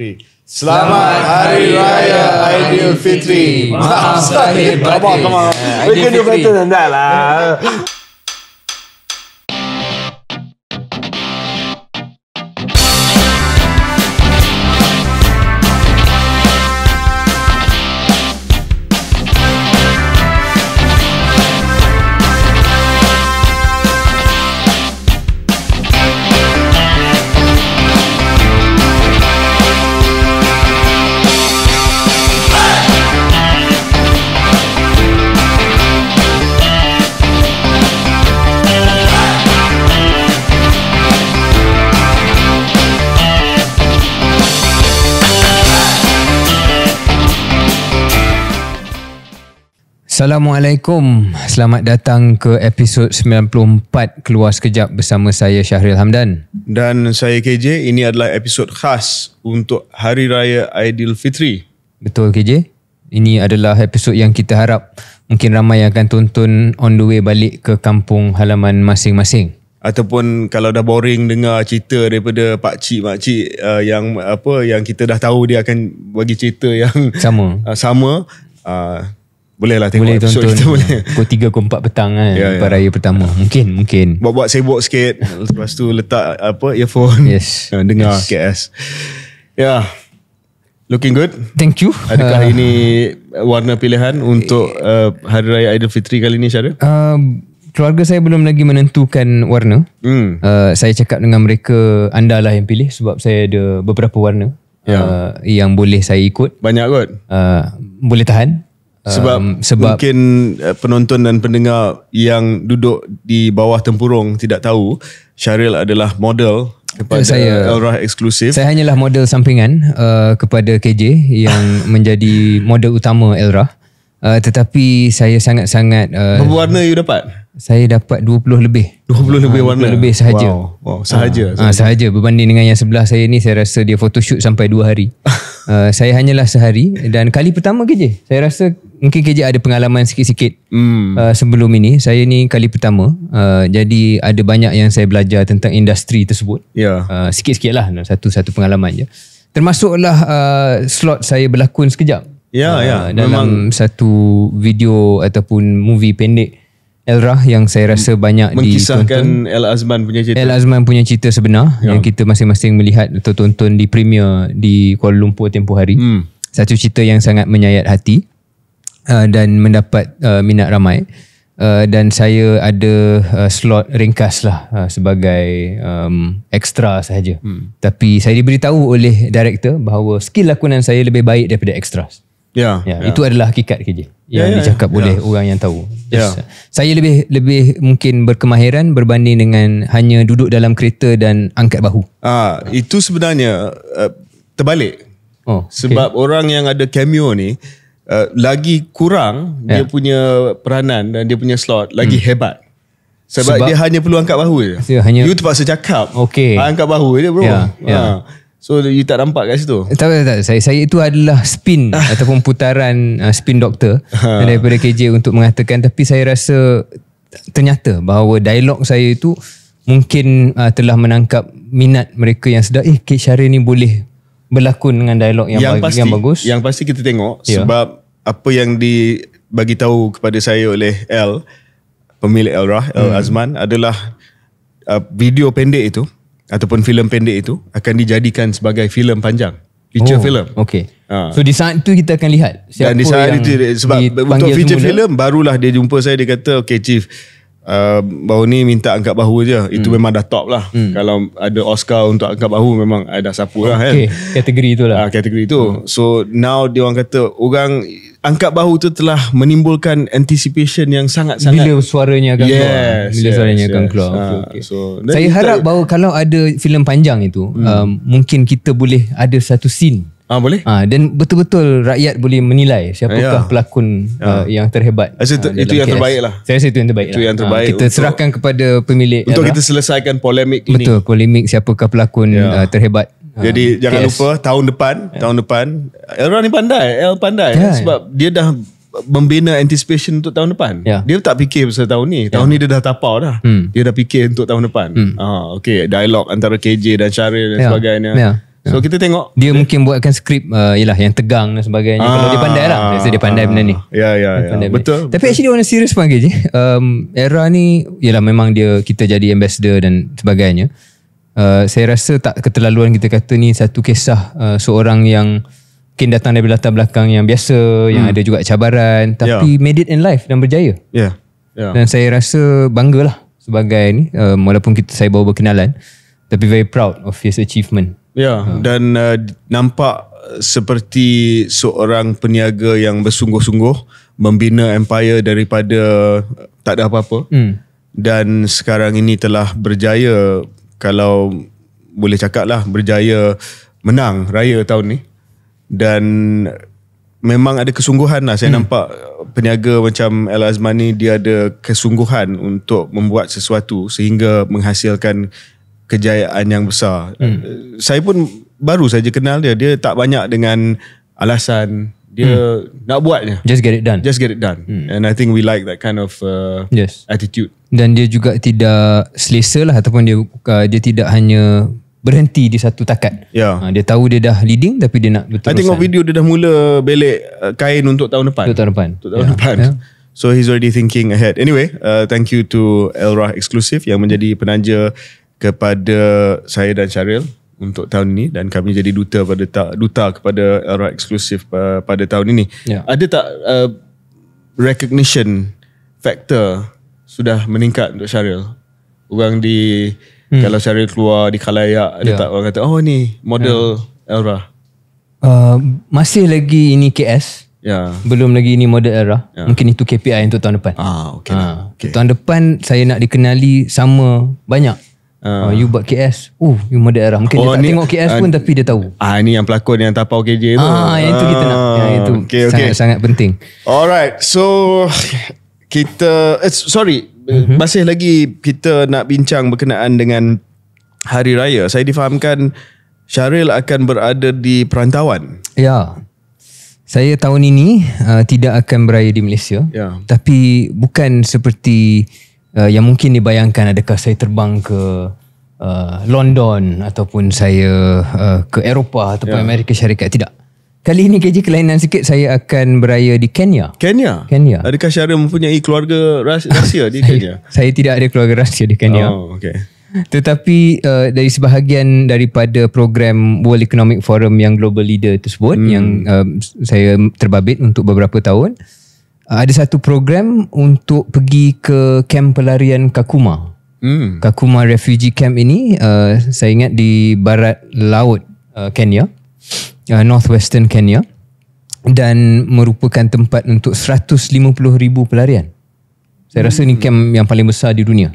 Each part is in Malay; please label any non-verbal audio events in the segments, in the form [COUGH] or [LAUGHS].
three. Selamat Hari Raya Aidilfitri. Maaf sahih Come on, come on. We can do better than that lah. Assalamualaikum. Selamat datang ke episod 94 Keluar Sekejap bersama saya Syahril Hamdan dan saya KJ. Ini adalah episod khas untuk Hari Raya Aidilfitri. Betul KJ. Ini adalah episod yang kita harap mungkin ramai yang akan tonton on the way balik ke kampung halaman masing-masing. Ataupun kalau dah boring dengar cerita daripada pak cik mak cik uh, yang apa yang kita dah tahu dia akan bagi cerita yang sama. [LAUGHS] Uh, sama. Uh, boleh lah tengok boleh, episode tonton. kita boleh. Pukul tiga pukul empat petang kan yeah, ya, yeah. raya pertama. Mungkin mungkin. Buat-buat sibuk sikit lepas tu letak apa earphone. Yes. [LAUGHS] Ah, dengar yes. KS. Ya. Yeah. Looking good. Thank you. Adakah uh, ini warna pilihan untuk eh. uh, hari raya Aidilfitri kali ni Syara? Uh, keluarga saya belum lagi menentukan warna. Hmm. Uh, saya cakap dengan mereka andalah yang pilih sebab saya ada beberapa warna. Yeah. Ya. Uh, yang boleh saya ikut. Banyak kot. Uh, boleh tahan sebab, um, sebab mungkin eh, penonton dan pendengar yang duduk di bawah tempurung tidak tahu Syaril adalah model kepada saya, Elrah eksklusif. Saya hanyalah model sampingan uh, kepada KJ yang [LAUGHS] menjadi model utama Elrah. Eh, uh, tetapi saya sangat-sangat uh, Berapa warna you dapat? Saya dapat 20 lebih 20 lebih uh, ah, 20 warna? 20 lebih sahaja Wow, wow sahaja, uh, sahaja Sahaja berbanding dengan yang sebelah saya ni Saya rasa dia photoshoot sampai 2 hari uh, [LAUGHS] Saya hanyalah sehari Dan kali pertama ke Saya rasa mungkin KJ ada pengalaman sikit-sikit hmm. uh, sebelum ini. Saya ni kali pertama. Uh, jadi ada banyak yang saya belajar tentang industri tersebut. Yeah. Uh, sikit lah satu-satu pengalaman je. Termasuklah uh, slot saya berlakon sekejap. Ya, yeah, uh, Yeah. Dalam Memang. satu video ataupun movie pendek Elra yang saya rasa banyak Mengkisahkan El Azman punya cerita El Azman punya cerita sebenar yeah. Yang kita masing-masing melihat Atau tonton di premier Di Kuala Lumpur tempoh hari hmm. Satu cerita yang sangat menyayat hati Uh, dan mendapat uh, minat ramai uh, dan saya ada uh, slot ringkas lah uh, sebagai um, ekstra sahaja. Hmm. Tapi saya diberitahu oleh director bahawa skill lakonan saya lebih baik daripada ekstras. Ya, yeah, yeah, yeah. itu adalah hakikat kerja ya, yang yeah, ya. dicakap yeah, oleh yeah. orang yang tahu. Ya. Yes. Yeah. Saya lebih lebih mungkin berkemahiran berbanding dengan hanya duduk dalam kereta dan angkat bahu. Ah, ah. itu sebenarnya uh, terbalik. Oh, sebab okay. orang yang ada cameo ni, Uh, lagi kurang yeah. dia ya. punya peranan dan dia punya slot lagi hmm. hebat. Sebab, Sebab dia hanya perlu angkat bahu je. Dia hanya you terpaksa cakap. Okay. Ah, angkat bahu je bro. Yeah. Ya, ya. Yeah. So you tak nampak kat situ. Eh, tak tak tak. Saya saya itu adalah spin [LAUGHS] ataupun putaran uh, spin doktor ha. daripada KJ untuk mengatakan tapi saya rasa ternyata bahawa dialog saya itu mungkin uh, telah menangkap minat mereka yang sedar eh Kate Shara ni boleh berlakon dengan dialog yang, yang, bagi, pasti, yang bagus. Yang pasti kita tengok yeah. sebab apa yang di bagi tahu kepada saya oleh L pemilik El Rah El hmm. Azman adalah uh, video pendek itu ataupun filem pendek itu akan dijadikan sebagai filem panjang feature oh, film. Okey. Ha. So di saat itu kita akan lihat Dan di saat yang itu sebab untuk feature film barulah dia jumpa saya dia kata okey chief uh, baru ni minta angkat bahu je itu hmm. memang dah top lah hmm. kalau ada Oscar untuk angkat bahu memang ada eh, sapu lah, okay. kan kategori tu lah uh, kategori tu hmm. so now dia orang kata orang angkat bahu tu telah menimbulkan anticipation yang sangat-sangat bila suaranya akan yes, keluar bila suaranya yes, akan keluar ah, okay, okay. So, saya harap bahawa kalau ada filem panjang itu hmm. um, mungkin kita boleh ada satu scene Ah uh, boleh. Ah uh, dan betul-betul rakyat boleh menilai siapakah yeah. pelakon ya. uh, yang terhebat. Rasa uh, itu, uh, yang terbaik lah. Saya rasa itu yang terbaik. Itu lah. yang ah, terbaik. Uh, kita untuk, serahkan kepada pemilik. Untuk ya, kita selesaikan polemik ini. Betul polemik siapakah pelakon yeah. uh, terhebat. Uh, Jadi uh, jangan KS. lupa tahun depan, yeah. tahun depan Elra ni pandai, El pandai yeah. sebab dia dah membina anticipation untuk tahun depan. Yeah. Dia tak fikir pasal tahun ni. Tahun yeah. ni dia dah tapau dah. Hmm. Dia dah fikir untuk tahun depan. Hmm. Ah okay. dialog antara KJ dan Syaril dan yeah. sebagainya. Yeah. So ya. kita tengok dia, dia mungkin buatkan skrip uh, yalah yang tegang dan sebagainya ah, kalau dia pandai lah biasa dia pandai ah, benda ni. Ah, ya ya ya. Betul. Benda. Tapi actually orang serius panggil je. Um, era ni yalah memang dia kita jadi ambassador dan sebagainya. Uh, saya rasa tak keterlaluan kita kata ni satu kisah uh, seorang yang mungkin datang dari latar belakang yang biasa hmm. yang ada juga cabaran ya. tapi yeah. made it in life dan berjaya. Yeah. Yeah. Dan saya rasa banggalah sebagai ni um, walaupun kita saya baru berkenalan tapi very proud of his achievement. Ya, ha. dan uh, nampak seperti seorang peniaga yang bersungguh-sungguh membina empire daripada uh, tak ada apa-apa. Hmm. Dan sekarang ini telah berjaya kalau boleh cakap lah berjaya menang raya tahun ni. Dan memang ada kesungguhan lah. Saya hmm. nampak peniaga macam El Azmani dia ada kesungguhan untuk membuat sesuatu sehingga menghasilkan kejayaan yang besar. Hmm. Eh, saya pun baru saja kenal dia. Dia tak banyak dengan alasan dia hmm. nak buatnya. Just get it done. Just get it done. Hmm. And I think we like that kind of uh, yes. attitude. Dan dia juga tidak selesa lah ataupun dia uh, dia tidak hanya berhenti di satu takat. Yeah. Ha, dia tahu dia dah leading tapi dia nak berterusan. I tengok video dia dah mula belik uh, kain untuk tahun depan. Untuk tahun depan. Untuk tahun yeah. depan. Yeah. So he's already thinking ahead. Anyway, uh, thank you to Elrah Exclusive yang menjadi penaja kepada saya dan Syaril untuk tahun ini dan kami jadi duta pada ta- duta kepada era eksklusif uh, pada tahun ini. Yeah. Ada tak uh, recognition factor sudah meningkat untuk Syaril? Orang di hmm. kalau Syaril keluar di khalayak ada yeah. tak orang kata oh ni model yeah. era? Uh, masih lagi ini KS. Yeah. Belum lagi ini model era. Yeah. Mungkin itu KPI untuk tahun depan. Ah, okay. Ha. Ah, okay. Tahun depan saya nak dikenali sama banyak Uh. Uh, you buat KS. Uh, you mother era. Mungkin oh, dia tak ni, tengok KS uh, pun ah, tapi dia tahu. Ah, uh, ini yang pelakon yang tak tapau KJ tu. Ah, yang itu kita nak. Ya, yang itu okay, okay. sangat sangat penting. Alright. So kita eh, sorry, mm-hmm. masih lagi kita nak bincang berkenaan dengan hari raya. Saya difahamkan Syaril akan berada di perantauan. Ya. Saya tahun ini uh, tidak akan beraya di Malaysia. Ya. Tapi bukan seperti uh, yang mungkin dibayangkan adakah saya terbang ke uh, London ataupun saya uh, ke Eropah ataupun yeah. Amerika Syarikat tidak kali ini keje kelainan sikit saya akan beraya di Kenya Kenya Kenya adakah syara mempunyai keluarga rahsia di [LAUGHS] saya, Kenya saya tidak ada keluarga rahsia di Kenya oh okay. tetapi uh, dari sebahagian daripada program World Economic Forum yang global leader tersebut hmm. yang uh, saya terbabit untuk beberapa tahun Ah, ada satu program untuk pergi ke kamp pelarian Kakuma. Hmm. Kakuma Refugee Camp ini uh, saya ingat di barat laut uh, Kenya. Uh, Northwestern Kenya dan merupakan tempat untuk ribu pelarian. Saya rasa hmm. ni camp yang paling besar di dunia.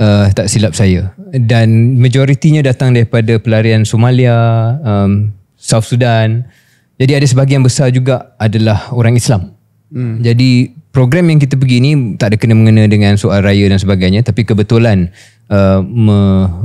Uh, tak silap saya. Dan majoritinya datang daripada pelarian Somalia, um, South Sudan. Jadi ada sebahagian besar juga adalah orang Islam. Hmm. Jadi program yang kita pergi ni tak ada kena-mengena dengan soal raya dan sebagainya tapi kebetulan uh, me,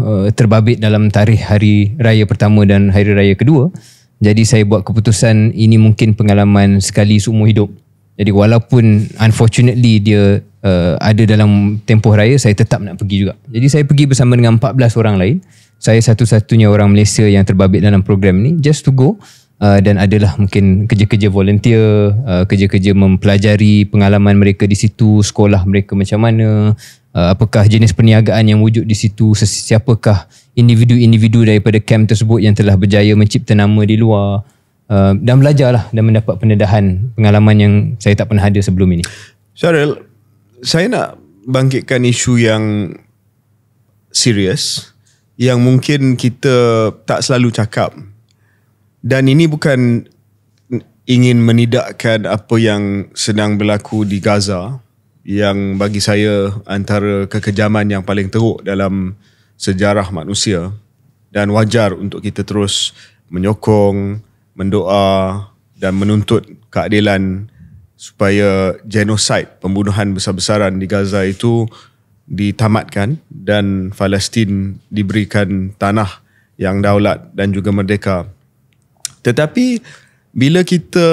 uh, terbabit dalam tarikh hari raya pertama dan hari raya kedua. Jadi saya buat keputusan ini mungkin pengalaman sekali seumur hidup. Jadi walaupun unfortunately dia uh, ada dalam tempoh raya saya tetap nak pergi juga. Jadi saya pergi bersama dengan 14 orang lain. Saya satu-satunya orang Malaysia yang terbabit dalam program ni just to go Uh, dan adalah mungkin kerja-kerja volunteer, uh, kerja-kerja mempelajari pengalaman mereka di situ, sekolah mereka macam mana, uh, apakah jenis perniagaan yang wujud di situ, siapakah individu-individu daripada camp tersebut yang telah berjaya mencipta nama di luar. Uh, dan belajarlah dan mendapat pendedahan pengalaman yang saya tak pernah ada sebelum ini. Syaril, saya nak bangkitkan isu yang serius yang mungkin kita tak selalu cakap dan ini bukan ingin menidakkan apa yang sedang berlaku di Gaza yang bagi saya antara kekejaman yang paling teruk dalam sejarah manusia dan wajar untuk kita terus menyokong, mendoa dan menuntut keadilan supaya genosid pembunuhan besar-besaran di Gaza itu ditamatkan dan Palestin diberikan tanah yang daulat dan juga merdeka tetapi bila kita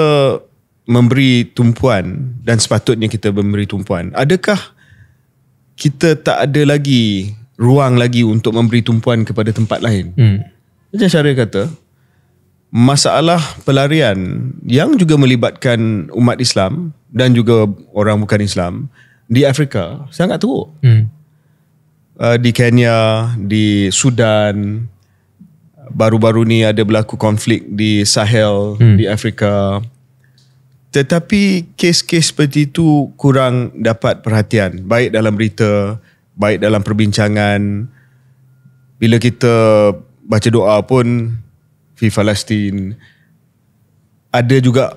memberi tumpuan dan sepatutnya kita memberi tumpuan, adakah kita tak ada lagi ruang lagi untuk memberi tumpuan kepada tempat lain? Hmm. Macam Syariah kata, masalah pelarian yang juga melibatkan umat Islam dan juga orang bukan Islam di Afrika sangat teruk. Hmm. Uh, di Kenya, di Sudan, baru-baru ni ada berlaku konflik di Sahel hmm. di Afrika tetapi kes-kes seperti itu kurang dapat perhatian baik dalam berita baik dalam perbincangan bila kita baca doa pun di Palestin ada juga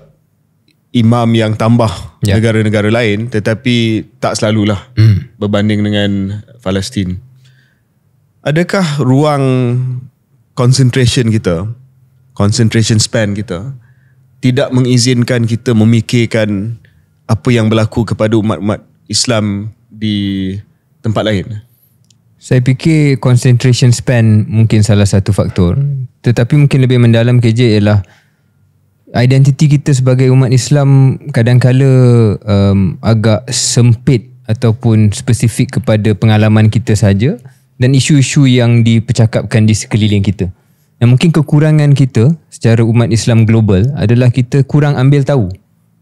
imam yang tambah yeah. negara-negara lain tetapi tak selalulah hmm. berbanding dengan Palestin adakah ruang concentration kita, concentration span kita, tidak mengizinkan kita memikirkan apa yang berlaku kepada umat-umat Islam di tempat lain? Saya fikir concentration span mungkin salah satu faktor. Tetapi mungkin lebih mendalam KJ ialah identiti kita sebagai umat Islam kadangkala um, agak sempit ataupun spesifik kepada pengalaman kita saja dan isu-isu yang dipercakapkan di sekeliling kita. Dan mungkin kekurangan kita secara umat Islam global adalah kita kurang ambil tahu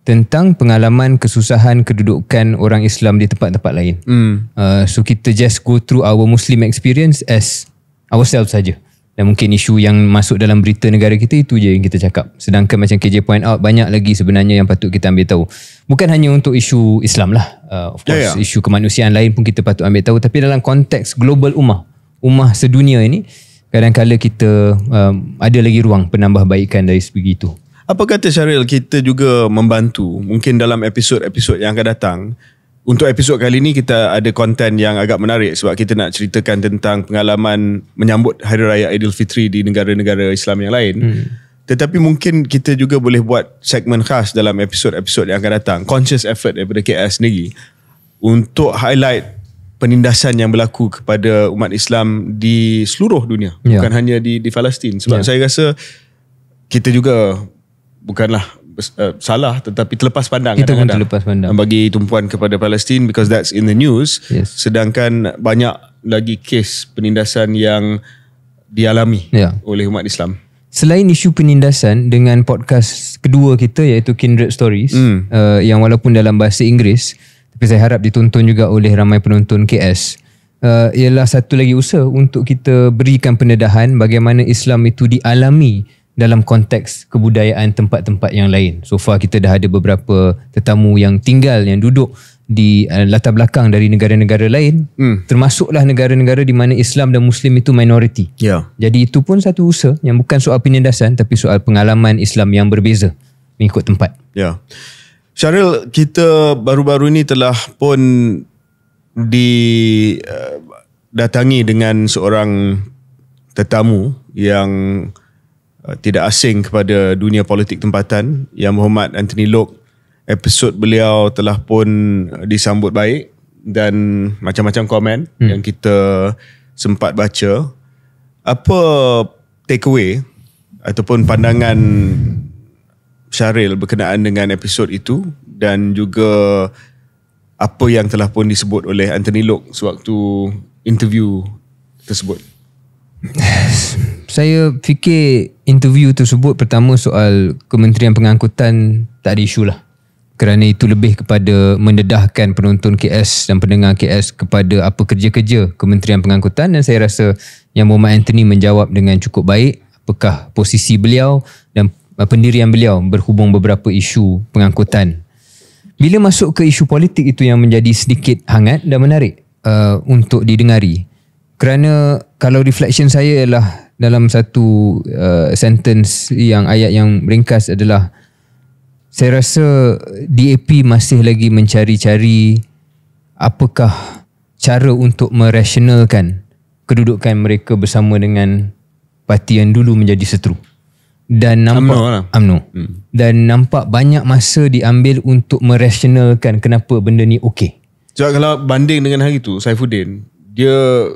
tentang pengalaman kesusahan kedudukan orang Islam di tempat-tempat lain. Mm. Uh, so kita just go through our Muslim experience as ourselves saja dan mungkin isu yang masuk dalam berita negara kita itu je yang kita cakap. Sedangkan macam KJ point out banyak lagi sebenarnya yang patut kita ambil tahu. Bukan hanya untuk isu Islam lah. Uh, of ya, course yeah, yeah. isu kemanusiaan lain pun kita patut ambil tahu tapi dalam konteks global ummah, ummah sedunia ini kadang-kadang kita um, ada lagi ruang penambahbaikan dari segi itu. Apa kata Syaril kita juga membantu mungkin dalam episod-episod yang akan datang untuk episod kali ni kita ada konten yang agak menarik sebab kita nak ceritakan tentang pengalaman menyambut Hari Raya Aidilfitri di negara-negara Islam yang lain. Hmm. Tetapi mungkin kita juga boleh buat segmen khas dalam episod-episod yang akan datang. Conscious effort daripada KL sendiri untuk highlight penindasan yang berlaku kepada umat Islam di seluruh dunia. Yeah. Bukan hanya di, di Palestin. Sebab yeah. saya rasa kita juga bukanlah uh, salah tetapi terlepas pandang itu pun kan terlepas pandang bagi tumpuan kepada Palestin because that's in the news yes. sedangkan banyak lagi kes penindasan yang dialami yeah. oleh umat Islam selain isu penindasan dengan podcast kedua kita iaitu Kindred Stories mm. uh, yang walaupun dalam bahasa Inggeris tapi saya harap ditonton juga oleh ramai penonton KS uh, eh, ialah satu lagi usaha untuk kita berikan pendedahan bagaimana Islam itu dialami dalam konteks kebudayaan tempat-tempat yang lain. So far kita dah ada beberapa tetamu yang tinggal yang duduk di uh, latar belakang dari negara-negara lain, hmm. termasuklah negara-negara di mana Islam dan Muslim itu minoriti. Yeah. Jadi itu pun satu usaha yang bukan soal penindasan tapi soal pengalaman Islam yang berbeza mengikut tempat. Yeah. Syaril kita baru-baru ini telah pun didatangi uh, dengan seorang tetamu yang Uh, tidak asing kepada dunia politik tempatan yang Muhammad Anthony Lok episod beliau telah pun uh, disambut baik dan macam-macam komen hmm. yang kita sempat baca apa takeaway ataupun pandangan Syaril berkenaan dengan episod itu dan juga apa yang telah pun disebut oleh Anthony Lok sewaktu interview tersebut [LAUGHS] saya fikir interview tersebut pertama soal Kementerian Pengangkutan tak ada isu lah. Kerana itu lebih kepada mendedahkan penonton KS dan pendengar KS kepada apa kerja-kerja Kementerian Pengangkutan dan saya rasa yang Muhammad Anthony menjawab dengan cukup baik apakah posisi beliau dan uh, pendirian beliau berhubung beberapa isu pengangkutan. Bila masuk ke isu politik itu yang menjadi sedikit hangat dan menarik uh, untuk didengari. Kerana kalau reflection saya ialah dalam satu uh, sentence yang ayat yang ringkas adalah saya rasa DAP masih lagi mencari-cari apakah cara untuk merasionalkan kedudukan mereka bersama dengan parti yang dulu menjadi seteru dan nampak UMNO lah. UMNO. Hmm. dan nampak banyak masa diambil untuk merasionalkan kenapa benda ni okey. Sebab so, kalau banding dengan hari tu Saifuddin dia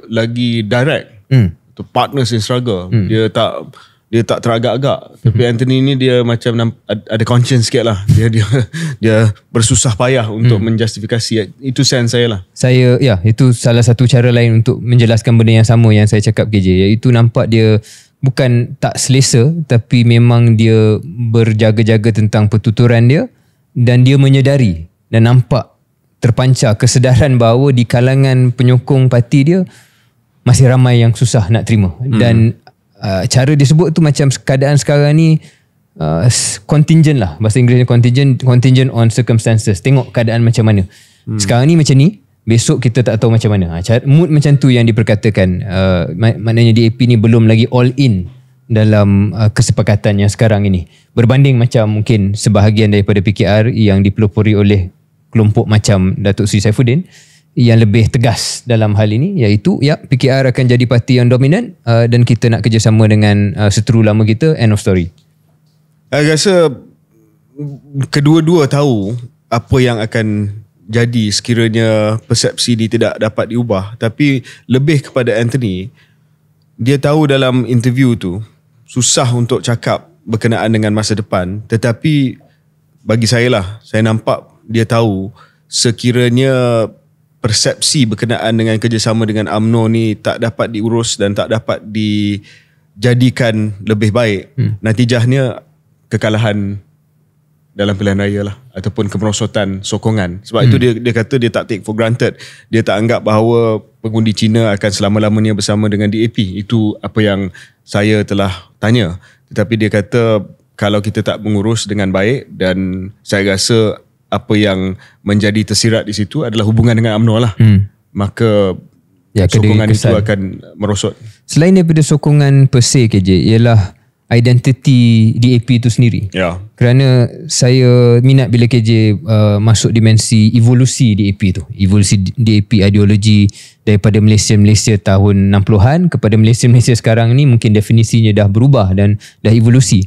lagi direct. Hmm the partners in struggle. Hmm. Dia tak dia tak teragak-agak. Tapi hmm. Anthony ni dia macam ada conscience sikit lah. Dia dia [LAUGHS] dia bersusah payah untuk hmm. menjustifikasi. Itu sense saya lah. Saya ya itu salah satu cara lain untuk menjelaskan benda yang sama yang saya cakap KJ. Iaitu nampak dia bukan tak selesa tapi memang dia berjaga-jaga tentang pertuturan dia dan dia menyedari dan nampak terpancar kesedaran bahawa di kalangan penyokong parti dia masih ramai yang susah nak terima hmm. dan uh, cara sebut tu macam keadaan sekarang ni uh, contingent lah bahasa Inggerisnya contingent contingent on circumstances tengok keadaan macam mana hmm. sekarang ni macam ni besok kita tak tahu macam mana ha, mood macam tu yang diperkatakan uh, maknanya DAP ni belum lagi all in dalam uh, kesepakatan yang sekarang ini berbanding macam mungkin sebahagian daripada PKR yang dipelopori oleh kelompok macam Datuk Sri Saifuddin yang lebih tegas dalam hal ini iaitu ya PKR akan jadi parti yang dominan uh, dan kita nak kerjasama dengan uh, seteru lama kita end of story. Saya rasa kedua-dua tahu apa yang akan jadi sekiranya persepsi ini tidak dapat diubah tapi lebih kepada Anthony dia tahu dalam interview tu susah untuk cakap berkenaan dengan masa depan tetapi bagi saya lah saya nampak dia tahu sekiranya persepsi berkenaan dengan kerjasama dengan AMNO ni tak dapat diurus dan tak dapat dijadikan lebih baik hmm. natijahnya kekalahan dalam pilihan raya lah ataupun kemerosotan sokongan sebab hmm. itu dia dia kata dia tak take for granted dia tak anggap bahawa pengundi Cina akan selama-lamanya bersama dengan DAP itu apa yang saya telah tanya tetapi dia kata kalau kita tak mengurus dengan baik dan saya rasa apa yang menjadi tersirat di situ adalah hubungan dengan UMNO lah. Hmm. Maka ya, sokongan itu akan merosot. Selain daripada sokongan per se KJ, ialah identiti DAP itu sendiri. Ya. Kerana saya minat bila KJ uh, masuk dimensi evolusi DAP itu. Evolusi DAP ideologi daripada Malaysia-Malaysia tahun 60-an kepada Malaysia-Malaysia sekarang ini mungkin definisinya dah berubah dan dah evolusi.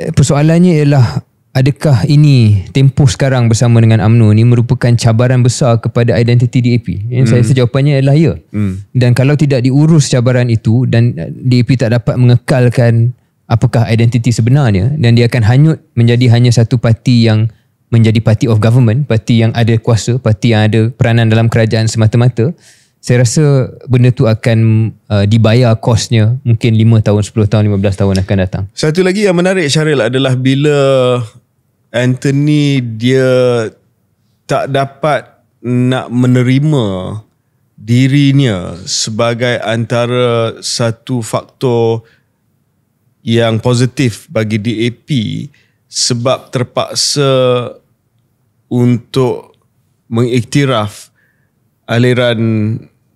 Eh, persoalannya ialah Adakah ini tempoh sekarang bersama dengan AMNO ini merupakan cabaran besar kepada identiti DAP? Yang hmm. saya rasa jawapannya adalah ya. Hmm. Dan kalau tidak diurus cabaran itu dan DAP tak dapat mengekalkan apakah identiti sebenarnya dan dia akan hanyut menjadi hanya satu parti yang menjadi parti of government, parti yang ada kuasa, parti yang ada peranan dalam kerajaan semata-mata, saya rasa benda tu akan uh, dibayar kosnya mungkin 5 tahun, 10 tahun, 15 tahun akan datang. Satu lagi yang menarik Syaril adalah bila Anthony dia tak dapat nak menerima dirinya sebagai antara satu faktor yang positif bagi DAP sebab terpaksa untuk mengiktiraf aliran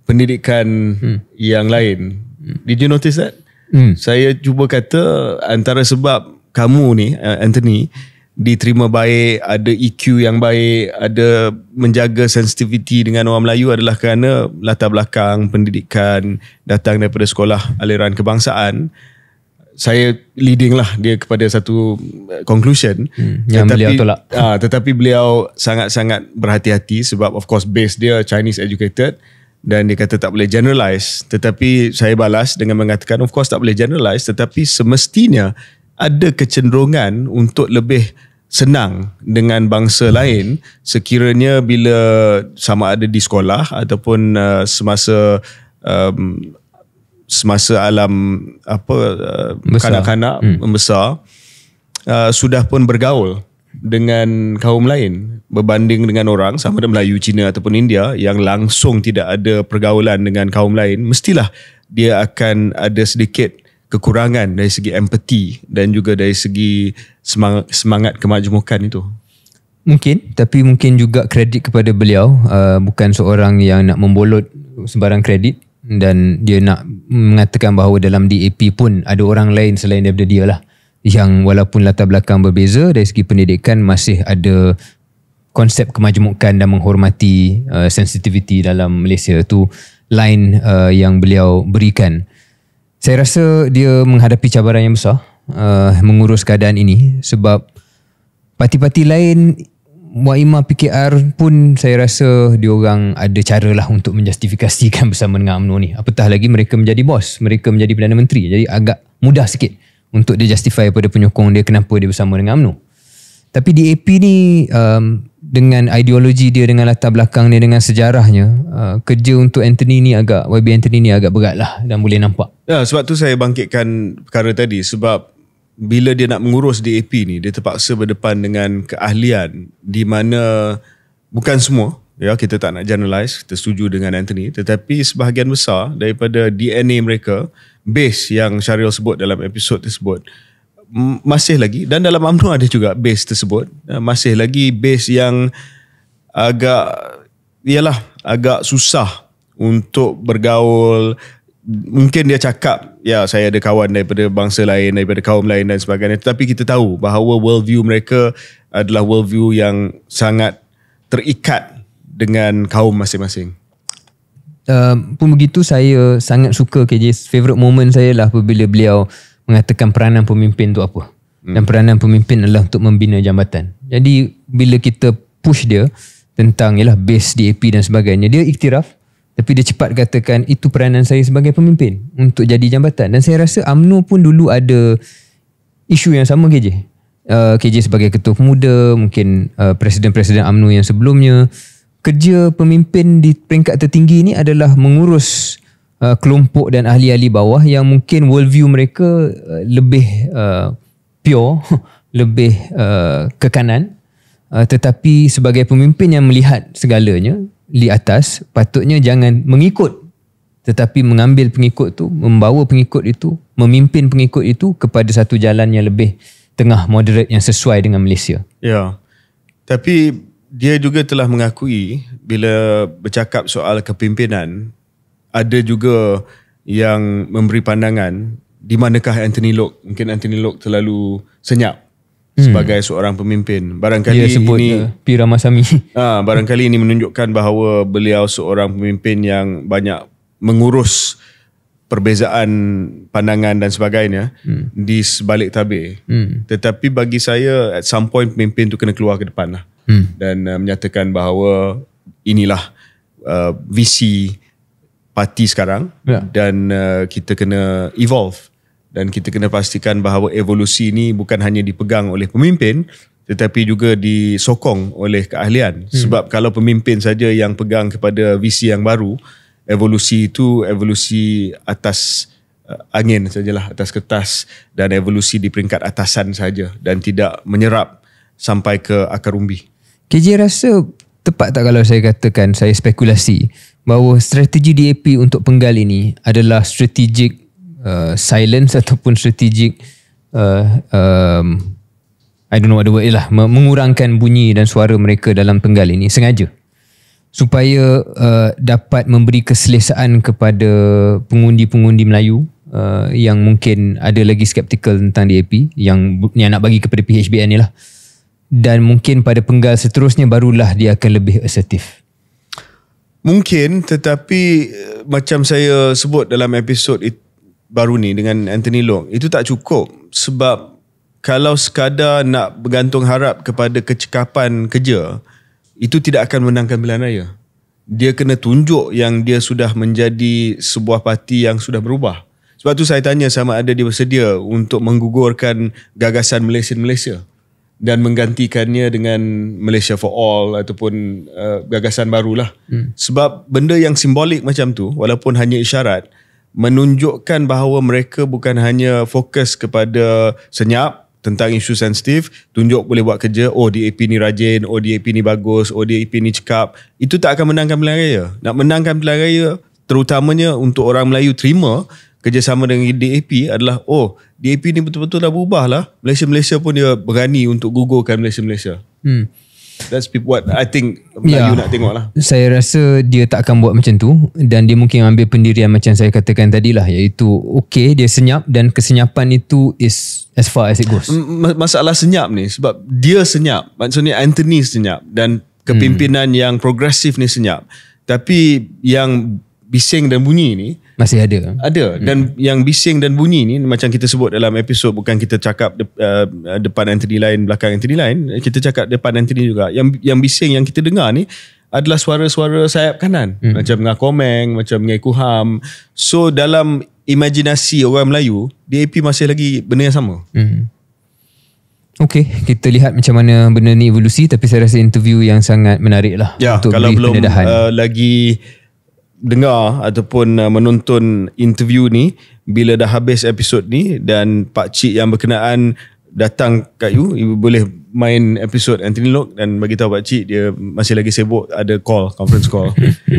pendidikan hmm. yang lain. Hmm. Did you notice that? Hmm. Saya cuba kata antara sebab kamu ni eh, Anthony diterima baik, ada EQ yang baik, ada menjaga sensitiviti dengan orang Melayu adalah kerana latar belakang pendidikan datang daripada sekolah aliran kebangsaan saya leading lah dia kepada satu uh, conclusion hmm, yang tetapi, beliau tolak. Uh, tetapi beliau sangat-sangat berhati-hati sebab of course base dia Chinese educated dan dia kata tak boleh generalize. Tetapi saya balas dengan mengatakan of course tak boleh generalize tetapi semestinya ada kecenderungan untuk lebih senang dengan bangsa hmm. lain sekiranya bila sama ada di sekolah ataupun uh, semasa um, semasa alam apa uh, besar. kanak-kanak hmm. membesar uh, sudah pun bergaul dengan kaum lain berbanding dengan orang sama ada Melayu Cina ataupun India yang langsung tidak ada pergaulan dengan kaum lain mestilah dia akan ada sedikit kekurangan dari segi empathy dan juga dari segi semangat, semangat kemajmukan itu mungkin tapi mungkin juga kredit kepada beliau uh, bukan seorang yang nak membolot sembarang kredit dan dia nak mengatakan bahawa dalam DAP pun ada orang lain selain daripada dia lah yang walaupun latar belakang berbeza dari segi pendidikan masih ada konsep kemajemukan dan menghormati uh, sensitivity dalam Malaysia itu line uh, yang beliau berikan saya rasa dia menghadapi cabaran yang besar uh, mengurus keadaan ini sebab parti-parti lain Muaimah PKR pun saya rasa dia orang ada cara lah untuk menjustifikasikan [LAUGHS] bersama dengan UMNO ni. Apatah lagi mereka menjadi bos, mereka menjadi Perdana Menteri. Jadi agak mudah sikit untuk dia justify pada penyokong dia kenapa dia bersama dengan UMNO. Tapi DAP ni um, dengan ideologi dia, dengan latar belakang dia, dengan sejarahnya, uh, kerja untuk Anthony ni agak, YB Anthony ni agak berat lah dan boleh nampak. Ya, sebab tu saya bangkitkan perkara tadi sebab bila dia nak mengurus DAP ni dia terpaksa berdepan dengan keahlian di mana bukan semua ya kita tak nak generalize kita setuju dengan Anthony tetapi sebahagian besar daripada DNA mereka base yang Syaril sebut dalam episod tersebut masih lagi dan dalam UMNO ada juga base tersebut ya, masih lagi base yang agak ialah agak susah untuk bergaul mungkin dia cakap ya saya ada kawan daripada bangsa lain daripada kaum lain dan sebagainya tetapi kita tahu bahawa worldview mereka adalah worldview yang sangat terikat dengan kaum masing-masing uh, pun begitu saya sangat suka KJ's favorite moment saya lah bila beliau mengatakan peranan pemimpin tu apa hmm. dan peranan pemimpin adalah untuk membina jambatan jadi bila kita push dia tentang ialah base DAP dan sebagainya dia iktiraf tapi dia cepat katakan itu peranan saya sebagai pemimpin untuk jadi jambatan. Dan saya rasa UMNO pun dulu ada isu yang sama KJ. Uh, KJ sebagai ketua pemuda, mungkin uh, presiden-presiden UMNO yang sebelumnya. Kerja pemimpin di peringkat tertinggi ini adalah mengurus uh, kelompok dan ahli-ahli bawah yang mungkin worldview mereka uh, lebih uh, pure, [LAUGHS] lebih uh, ke kanan. Uh, tetapi sebagai pemimpin yang melihat segalanya, di atas patutnya jangan mengikut tetapi mengambil pengikut tu membawa pengikut itu memimpin pengikut itu kepada satu jalan yang lebih tengah moderate yang sesuai dengan Malaysia. Ya. Tapi dia juga telah mengakui bila bercakap soal kepimpinan ada juga yang memberi pandangan di manakah Anthony Locke mungkin Anthony Locke terlalu senyap hmm. sebagai seorang pemimpin. Barangkali Dia sebut ini Pira Masami. Ha, [LAUGHS] ah, barangkali ini menunjukkan bahawa beliau seorang pemimpin yang banyak mengurus perbezaan pandangan dan sebagainya hmm. di sebalik tabir. Hmm. Tetapi bagi saya at some point pemimpin tu kena keluar ke depan lah. Hmm. Dan uh, menyatakan bahawa inilah uh, visi parti sekarang yeah. dan uh, kita kena evolve dan kita kena pastikan bahawa evolusi ini bukan hanya dipegang oleh pemimpin tetapi juga disokong oleh keahlian hmm. sebab kalau pemimpin saja yang pegang kepada visi yang baru evolusi itu evolusi atas uh, angin sajalah atas kertas dan evolusi di peringkat atasan saja dan tidak menyerap sampai ke akar umbi. KJ rasa tepat tak kalau saya katakan saya spekulasi bahawa strategi DAP untuk penggal ini adalah strategik uh, silence [LAUGHS] ataupun strategik uh, um, I don't know what the word ialah mengurangkan bunyi dan suara mereka dalam penggal ini sengaja supaya uh, dapat memberi keselesaan kepada pengundi-pengundi Melayu uh, yang mungkin ada lagi skeptikal tentang DAP yang, yang nak bagi kepada PHBN ni lah dan mungkin pada penggal seterusnya barulah dia akan lebih asertif mungkin tetapi eh, macam saya sebut dalam episod itu baru ni dengan Anthony Long itu tak cukup sebab kalau sekadar nak bergantung harap kepada kecekapan kerja itu tidak akan menangkan pilihan raya dia kena tunjuk yang dia sudah menjadi sebuah parti yang sudah berubah sebab tu saya tanya sama ada dia bersedia untuk menggugurkan gagasan Malaysia Malaysia dan menggantikannya dengan Malaysia for All ataupun uh, gagasan barulah hmm. sebab benda yang simbolik macam tu walaupun hanya isyarat menunjukkan bahawa mereka bukan hanya fokus kepada senyap tentang isu sensitif, tunjuk boleh buat kerja, oh DAP ni rajin, oh DAP ni bagus, oh DAP ni cekap. Itu tak akan menangkan pilihan raya. Nak menangkan pilihan raya, terutamanya untuk orang Melayu terima kerjasama dengan DAP adalah, oh DAP ni betul-betul dah berubah lah. Malaysia-Malaysia pun dia berani untuk gugurkan Malaysia-Malaysia. Hmm. That's what I think yeah. Ya. nak tengok lah. Saya rasa dia tak akan buat macam tu dan dia mungkin ambil pendirian macam saya katakan tadi lah iaitu okay dia senyap dan kesenyapan itu is as far as it goes. Masalah senyap ni sebab dia senyap maksudnya Anthony senyap dan kepimpinan hmm. yang progresif ni senyap tapi yang bising dan bunyi ni masih ada ada hmm. dan hmm. yang bising dan bunyi ni macam kita sebut dalam episod bukan kita cakap de, uh, uh depan Anthony lain belakang Anthony lain kita cakap depan Anthony juga yang yang bising yang kita dengar ni adalah suara-suara sayap kanan hmm. macam komeng macam kuham so dalam imajinasi orang Melayu DAP masih lagi benda yang sama hmm Okay, kita lihat macam mana benda ni evolusi tapi saya rasa interview yang sangat menarik lah ya, untuk kalau belum uh, lagi dengar ataupun uh, menonton interview ni bila dah habis episod ni dan pak cik yang berkenaan datang kat you you boleh main episod Anthony Lok dan bagi tahu pak cik dia masih lagi sibuk ada call conference call. [LAUGHS]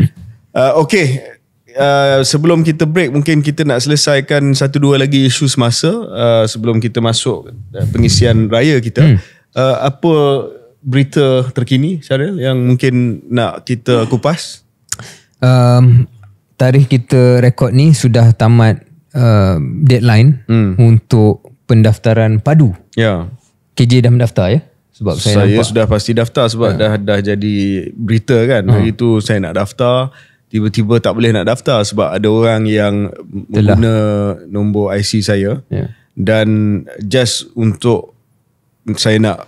uh, okay uh, sebelum kita break mungkin kita nak selesaikan satu dua lagi isu semasa uh, sebelum kita masuk uh, pengisian raya kita. Hmm. Uh, apa berita terkini Syaril yang mungkin nak kita kupas? um, tarikh kita rekod ni sudah tamat uh, deadline hmm. untuk pendaftaran padu. Ya. KJ dah mendaftar ya? Sebab saya, saya sudah pasti daftar sebab ya. dah dah jadi berita kan. Ha. Hari itu saya nak daftar, tiba-tiba tak boleh nak daftar sebab ada orang yang Telah. guna nombor IC saya. Ya. Dan just untuk saya nak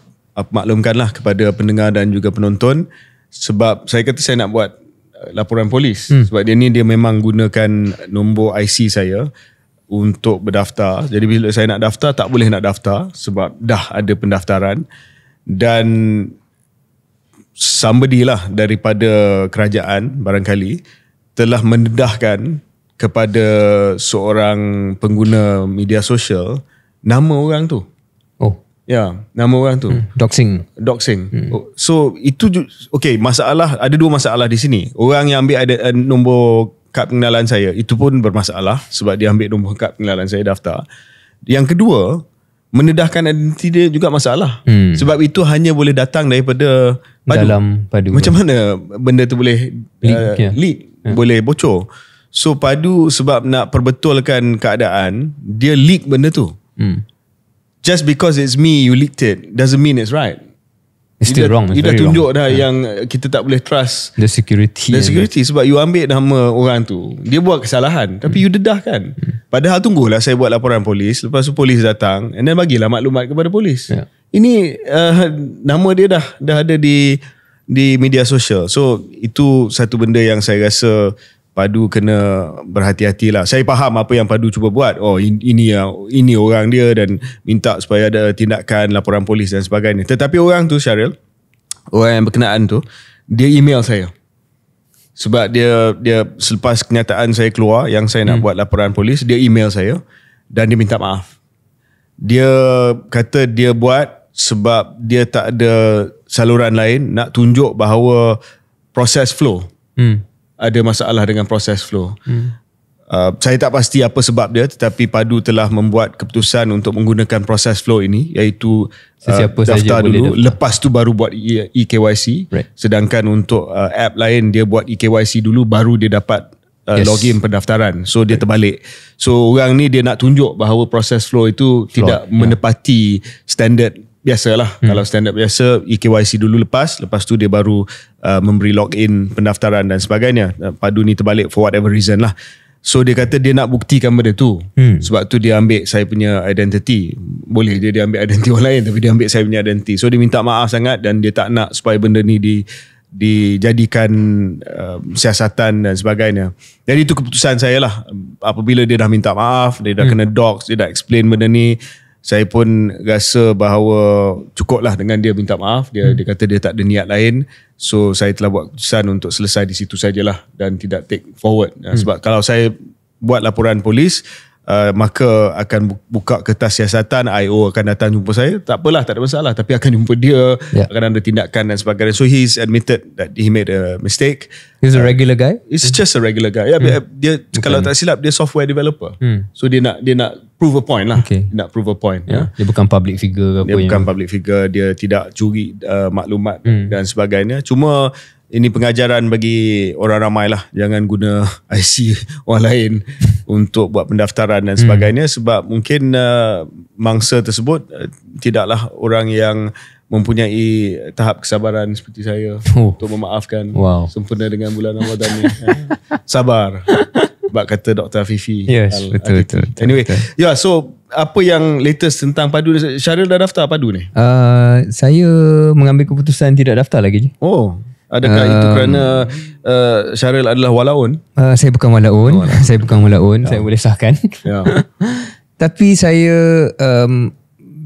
maklumkanlah kepada pendengar dan juga penonton sebab saya kata saya nak buat Uh, laporan polis hmm. sebab dia ni dia memang gunakan nombor IC saya untuk berdaftar. Jadi bila saya nak daftar tak boleh nak daftar sebab dah ada pendaftaran dan somebody lah daripada kerajaan barangkali telah mendedahkan kepada seorang pengguna media sosial nama orang tu. Ya, nama orang tu. Hmm. Doxing. Doxing. Hmm. Oh, so itu okay, masalah ada dua masalah di sini. Orang yang ambil ada uh, nombor kad pengenalan saya, itu pun bermasalah sebab dia ambil nombor kad pengenalan saya daftar. Yang kedua, mendedahkan identiti dia juga masalah. Hmm. Sebab itu hanya boleh datang daripada padu. dalam padu. Macam mana benda tu boleh leak, uh, eh, yeah. leak yeah. Hmm. boleh bocor. So padu sebab nak perbetulkan keadaan, dia leak benda tu. Hmm just because it's me you leaked it doesn't mean it's right. It's still dah, wrong. You dah tunjuk wrong. dah yeah. yang uh, kita tak boleh trust the security. The security sebab you ambil nama orang tu. Dia buat kesalahan mm. tapi hmm. you dedah kan. Mm. Padahal tunggulah saya buat laporan polis lepas tu polis datang and then bagilah maklumat kepada polis. Yeah. Ini uh, nama dia dah dah ada di di media sosial. So itu satu benda yang saya rasa Padu kena berhati-hati lah. Saya faham apa yang Padu cuba buat. Oh ini yang ini orang dia dan minta supaya ada tindakan laporan polis dan sebagainya. Tetapi orang tu Syaril, orang yang berkenaan tu, dia email saya. Sebab dia dia selepas kenyataan saya keluar yang saya nak hmm. buat laporan polis, dia email saya dan dia minta maaf. Dia kata dia buat sebab dia tak ada saluran lain nak tunjuk bahawa proses flow. Hmm ada masalah dengan proses flow. Hmm. Uh, saya tak pasti apa sebab dia tetapi Padu telah membuat keputusan untuk menggunakan proses flow ini iaitu uh, daftar dulu daftar. lepas tu baru buat eKYC e right. sedangkan untuk uh, app lain dia buat eKYC dulu baru dia dapat uh, yes. login pendaftaran. So dia terbalik. So orang ni dia nak tunjuk bahawa proses flow itu flow. tidak yeah. menepati standard biasalah hmm. kalau stand up biasa EKYC dulu lepas lepas tu dia baru uh, memberi login pendaftaran dan sebagainya uh, padu ni terbalik for whatever reason lah so dia kata dia nak buktikan benda tu hmm. sebab tu dia ambil saya punya identity boleh dia dia ambil identity [LAUGHS] orang lain tapi dia ambil saya punya identity so dia minta maaf sangat dan dia tak nak supaya benda ni di dijadikan uh, siasatan dan sebagainya. Jadi itu keputusan saya lah. Apabila dia dah minta maaf, dia dah hmm. kena dox, dia dah explain benda ni, saya pun rasa bahawa cukuplah dengan dia minta maaf dia hmm. dia kata dia tak ada niat lain so saya telah buat keputusan untuk selesai di situ sajalah dan tidak take forward hmm. sebab kalau saya buat laporan polis Uh, maka akan buka kertas siasatan IO akan datang jumpa saya tak apalah tak ada masalah tapi akan jumpa dia yeah. akan ada tindakan dan sebagainya so he's admitted that he made a mistake he's a regular guy he's just a regular guy yeah, hmm. dia Bukan kalau tak silap dia software developer hmm. so dia nak dia nak prove a point lah. Okay. Nak prove a point. Yeah. Yeah. Dia bukan public figure ke apa. Dia bukan yang... public figure. Dia tidak curi uh, maklumat hmm. dan sebagainya. Cuma ini pengajaran bagi orang ramai lah. Jangan guna [LAUGHS] IC orang lain [LAUGHS] untuk buat pendaftaran dan sebagainya. Hmm. Sebab mungkin uh, mangsa tersebut uh, tidaklah orang yang mempunyai tahap kesabaran seperti saya oh. untuk memaafkan wow. sempena dengan bulan Ramadan ni. [LAUGHS] Sabar bab kata Dr. Afifi. Yes, betul, betul, betul. Anyway, betul. yeah, so apa yang latest tentang padu? Syaril dah daftar padu ni? Uh, saya mengambil keputusan tidak daftar lagi. Oh, adakah um, itu kerana uh, Syaril adalah walaun? Uh, saya bukan walaun. Oh, walaun. [LAUGHS] saya bukan walaun. Yeah. Saya boleh sahkan. Yeah. [LAUGHS] Tapi saya... Um,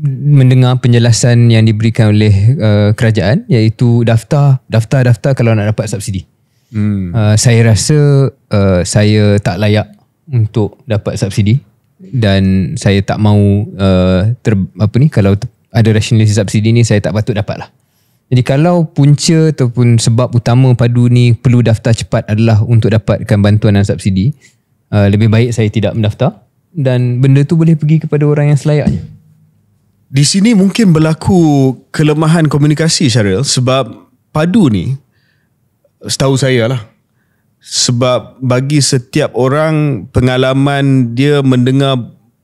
mendengar penjelasan yang diberikan oleh uh, kerajaan iaitu daftar daftar daftar kalau nak dapat subsidi hmm. uh, saya rasa uh, saya tak layak untuk dapat subsidi dan saya tak mau uh, ter, apa ni kalau ada rasionalisasi subsidi ni saya tak patut dapat lah jadi kalau punca ataupun sebab utama padu ni perlu daftar cepat adalah untuk dapatkan bantuan dan subsidi uh, lebih baik saya tidak mendaftar dan benda tu boleh pergi kepada orang yang selayaknya di sini mungkin berlaku kelemahan komunikasi Syaril sebab padu ni setahu saya lah. Sebab bagi setiap orang pengalaman dia mendengar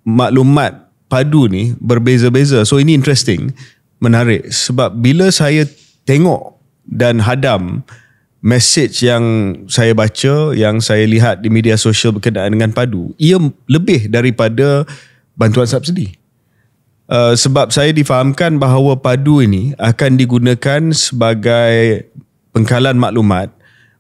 maklumat padu ni berbeza-beza. So ini interesting, menarik. Sebab bila saya tengok dan hadam message yang saya baca, yang saya lihat di media sosial berkenaan dengan padu, ia lebih daripada bantuan subsidi. Uh, sebab saya difahamkan bahawa padu ini akan digunakan sebagai pengkalan maklumat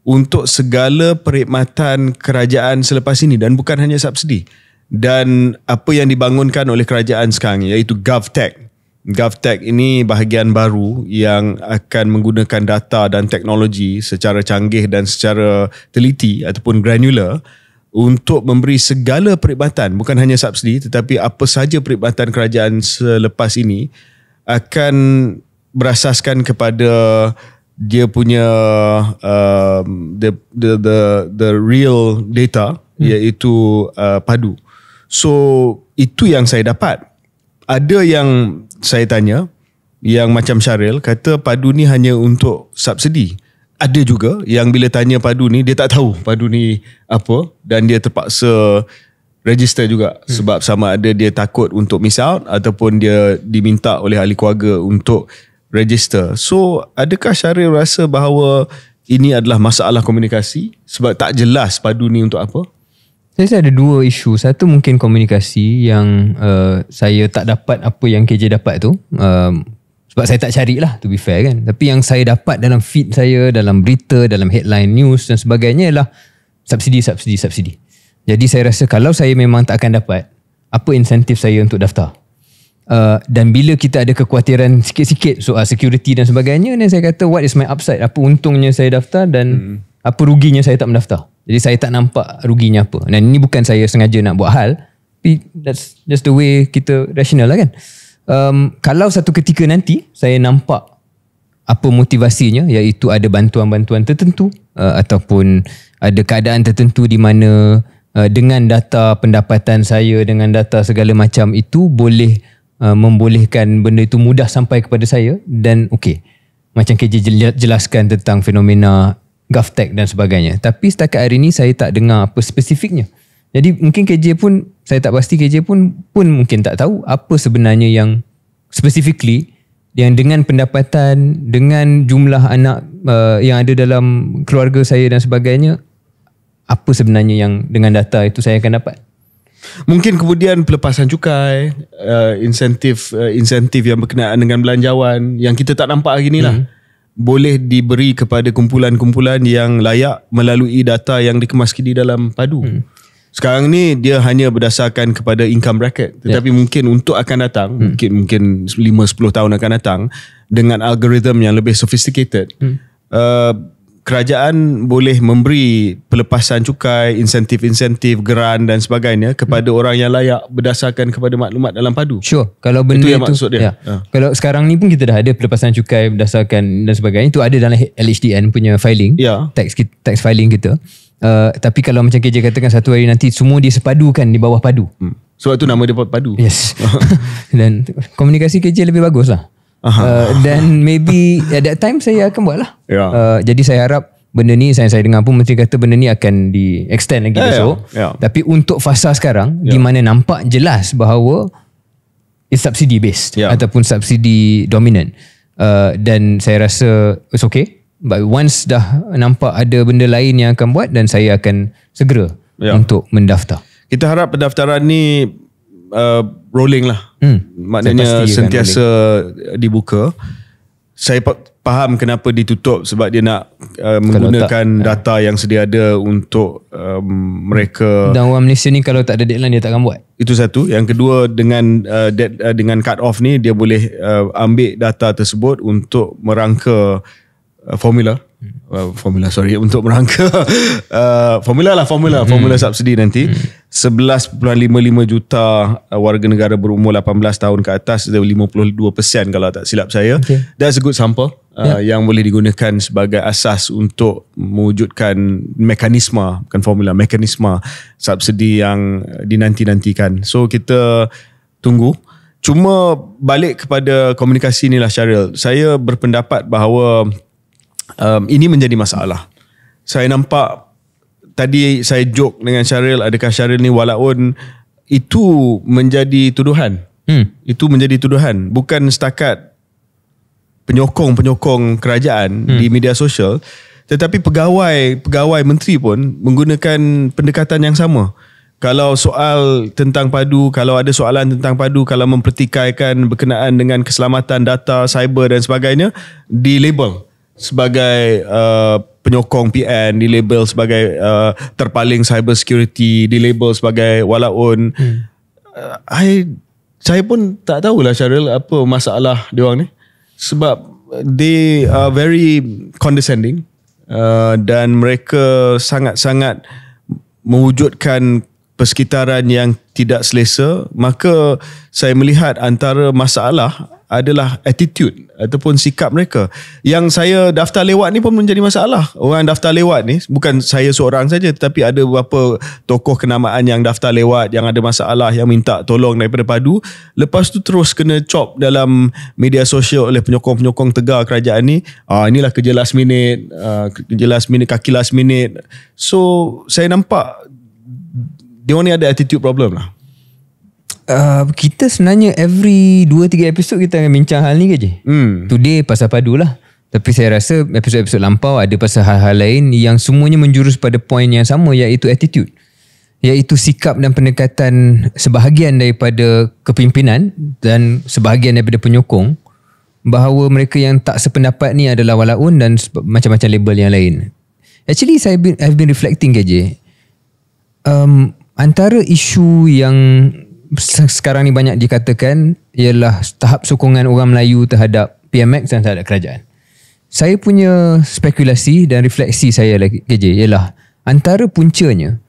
untuk segala perkhidmatan kerajaan selepas ini dan bukan hanya subsidi dan apa yang dibangunkan oleh kerajaan sekarang iaitu GovTech. GovTech ini bahagian baru yang akan menggunakan data dan teknologi secara canggih dan secara teliti ataupun granular untuk memberi segala perkhidmatan bukan hanya subsidi tetapi apa sahaja perkhidmatan kerajaan selepas ini akan berasaskan kepada dia punya uh, the, the the the real data hmm. iaitu uh, padu. So itu yang saya dapat. Ada yang saya tanya yang macam Syaril kata padu ni hanya untuk subsidi. Ada juga yang bila tanya padu ni dia tak tahu padu ni apa dan dia terpaksa register juga hmm. sebab sama ada dia takut untuk miss out ataupun dia diminta oleh ahli keluarga untuk register. So adakah Syaril rasa bahawa ini adalah masalah komunikasi sebab tak jelas padu ni untuk apa? Saya rasa ada dua isu. Satu mungkin komunikasi yang uh, saya tak dapat apa yang KJ dapat tu. Um, sebab saya tak cari lah to be fair kan. Tapi yang saya dapat dalam feed saya, dalam berita, dalam headline news dan sebagainya ialah subsidi, subsidi, subsidi. Jadi saya rasa kalau saya memang tak akan dapat, apa insentif saya untuk daftar? uh, dan bila kita ada kekhawatiran sikit-sikit soal uh, security dan sebagainya dan saya kata what is my upside apa untungnya saya daftar dan hmm. apa ruginya saya tak mendaftar jadi saya tak nampak ruginya apa dan ini bukan saya sengaja nak buat hal tapi that's just the way kita rational lah kan um, kalau satu ketika nanti saya nampak apa motivasinya iaitu ada bantuan-bantuan tertentu uh, ataupun ada keadaan tertentu di mana uh, dengan data pendapatan saya dengan data segala macam itu boleh Uh, membolehkan benda itu mudah sampai kepada saya dan okey macam KJ jelaskan tentang fenomena GovTech dan sebagainya tapi setakat hari ini saya tak dengar apa spesifiknya jadi mungkin KJ pun saya tak pasti KJ pun pun mungkin tak tahu apa sebenarnya yang specifically yang dengan pendapatan dengan jumlah anak uh, yang ada dalam keluarga saya dan sebagainya apa sebenarnya yang dengan data itu saya akan dapat mungkin kemudian pelepasan cukai, uh, insentif uh, insentif yang berkenaan dengan belanjawan yang kita tak nampak hari inilah hmm. boleh diberi kepada kumpulan-kumpulan yang layak melalui data yang di dalam padu. Hmm. Sekarang ni dia hanya berdasarkan kepada income bracket ya. tetapi yeah. mungkin untuk akan datang hmm. mungkin mungkin 5 10 tahun akan datang dengan algoritma yang lebih sophisticated. Hmm. Uh, kerajaan boleh memberi pelepasan cukai, insentif-insentif, geran dan sebagainya kepada hmm. orang yang layak berdasarkan kepada maklumat dalam padu. Sure. Kalau benda itu, itu maksud dia. Ya. Ha. Kalau sekarang ni pun kita dah ada pelepasan cukai berdasarkan dan sebagainya itu ada dalam LHDN punya filing, ya. tax tax filing kita. Uh, tapi kalau macam KJ katakan satu hari nanti semua dia sepadukan di bawah padu. Hmm. Sebab so, tu nama dia padu. Yes. [LAUGHS] [LAUGHS] dan komunikasi KJ lebih bagus lah. Uh, dan uh, maybe at that time saya akan buat lah yeah. uh, jadi saya harap benda ni saya saya dengar pun mesti kata benda ni akan di extend lagi yeah, ya. besok yeah. Yeah. tapi untuk fasa sekarang yeah. di mana nampak jelas bahawa it's subsidy based yeah. ataupun subsidy dominant uh, dan saya rasa it's okay but once dah nampak ada benda lain yang akan buat dan saya akan segera yeah. untuk mendaftar kita harap pendaftaran ni uh, rolling lah. Hmm. Maknanya sentiasa rolling. dibuka. Saya faham kenapa ditutup sebab dia nak uh, menggunakan tak, data uh. yang sedia ada untuk um, mereka. Dan orang Malaysia ni kalau tak ada deadline dia takkan buat. Itu satu. Yang kedua dengan uh, dead, uh, dengan cut off ni dia boleh uh, ambil data tersebut untuk merangka uh, formula. Hmm. Well, formula sorry [LAUGHS] untuk merangka uh, formula lah formula hmm. formula subsidi nanti hmm. 11.55 juta uh, warga negara berumur 18 tahun ke atas 52% kalau tak silap saya okay. that's a good sample uh, yeah. yang boleh digunakan sebagai asas untuk mewujudkan mekanisma bukan formula mekanisma subsidi yang dinanti-nantikan so kita tunggu cuma balik kepada komunikasi inilah Syaril saya berpendapat bahawa um, ini menjadi masalah. Saya nampak tadi saya joke dengan Syaril adakah Syaril ni walaupun itu menjadi tuduhan. Hmm. Itu menjadi tuduhan bukan setakat penyokong-penyokong kerajaan hmm. di media sosial tetapi pegawai-pegawai menteri pun menggunakan pendekatan yang sama. Kalau soal tentang padu, kalau ada soalan tentang padu, kalau mempertikaikan berkenaan dengan keselamatan data, cyber dan sebagainya, di label. Hmm sebagai uh, penyokong PN di label sebagai uh, terpaling cyber security di label sebagai walaupun hmm. uh, I saya pun tak tahu lah Cheryl apa masalah dia orang ni sebab they are very condescending uh, dan mereka sangat-sangat mewujudkan persekitaran yang tidak selesa maka saya melihat antara masalah adalah attitude ataupun sikap mereka. Yang saya daftar lewat ni pun menjadi masalah. Orang daftar lewat ni bukan saya seorang saja tetapi ada beberapa tokoh kenamaan yang daftar lewat yang ada masalah yang minta tolong daripada padu. Lepas tu terus kena chop dalam media sosial oleh penyokong-penyokong tegar kerajaan ni. Ah inilah kerja last minute, ah, kerja last minute, kaki last minute. So saya nampak dia ni ada attitude problem lah. Uh, kita sebenarnya every 2-3 episod kita akan bincang hal ni ke je? Hmm. Today pasal padu lah. Tapi saya rasa episod-episod lampau ada pasal hal-hal lain yang semuanya menjurus pada point yang sama iaitu attitude. Iaitu sikap dan pendekatan sebahagian daripada kepimpinan dan sebahagian daripada penyokong bahawa mereka yang tak sependapat ni adalah walaun dan macam-macam label yang lain. Actually, saya I've been reflecting KJ. Um, antara isu yang sekarang ni banyak dikatakan ialah tahap sokongan orang Melayu terhadap PMX dan terhadap kerajaan. Saya punya spekulasi dan refleksi saya lagi KJ ialah antara puncanya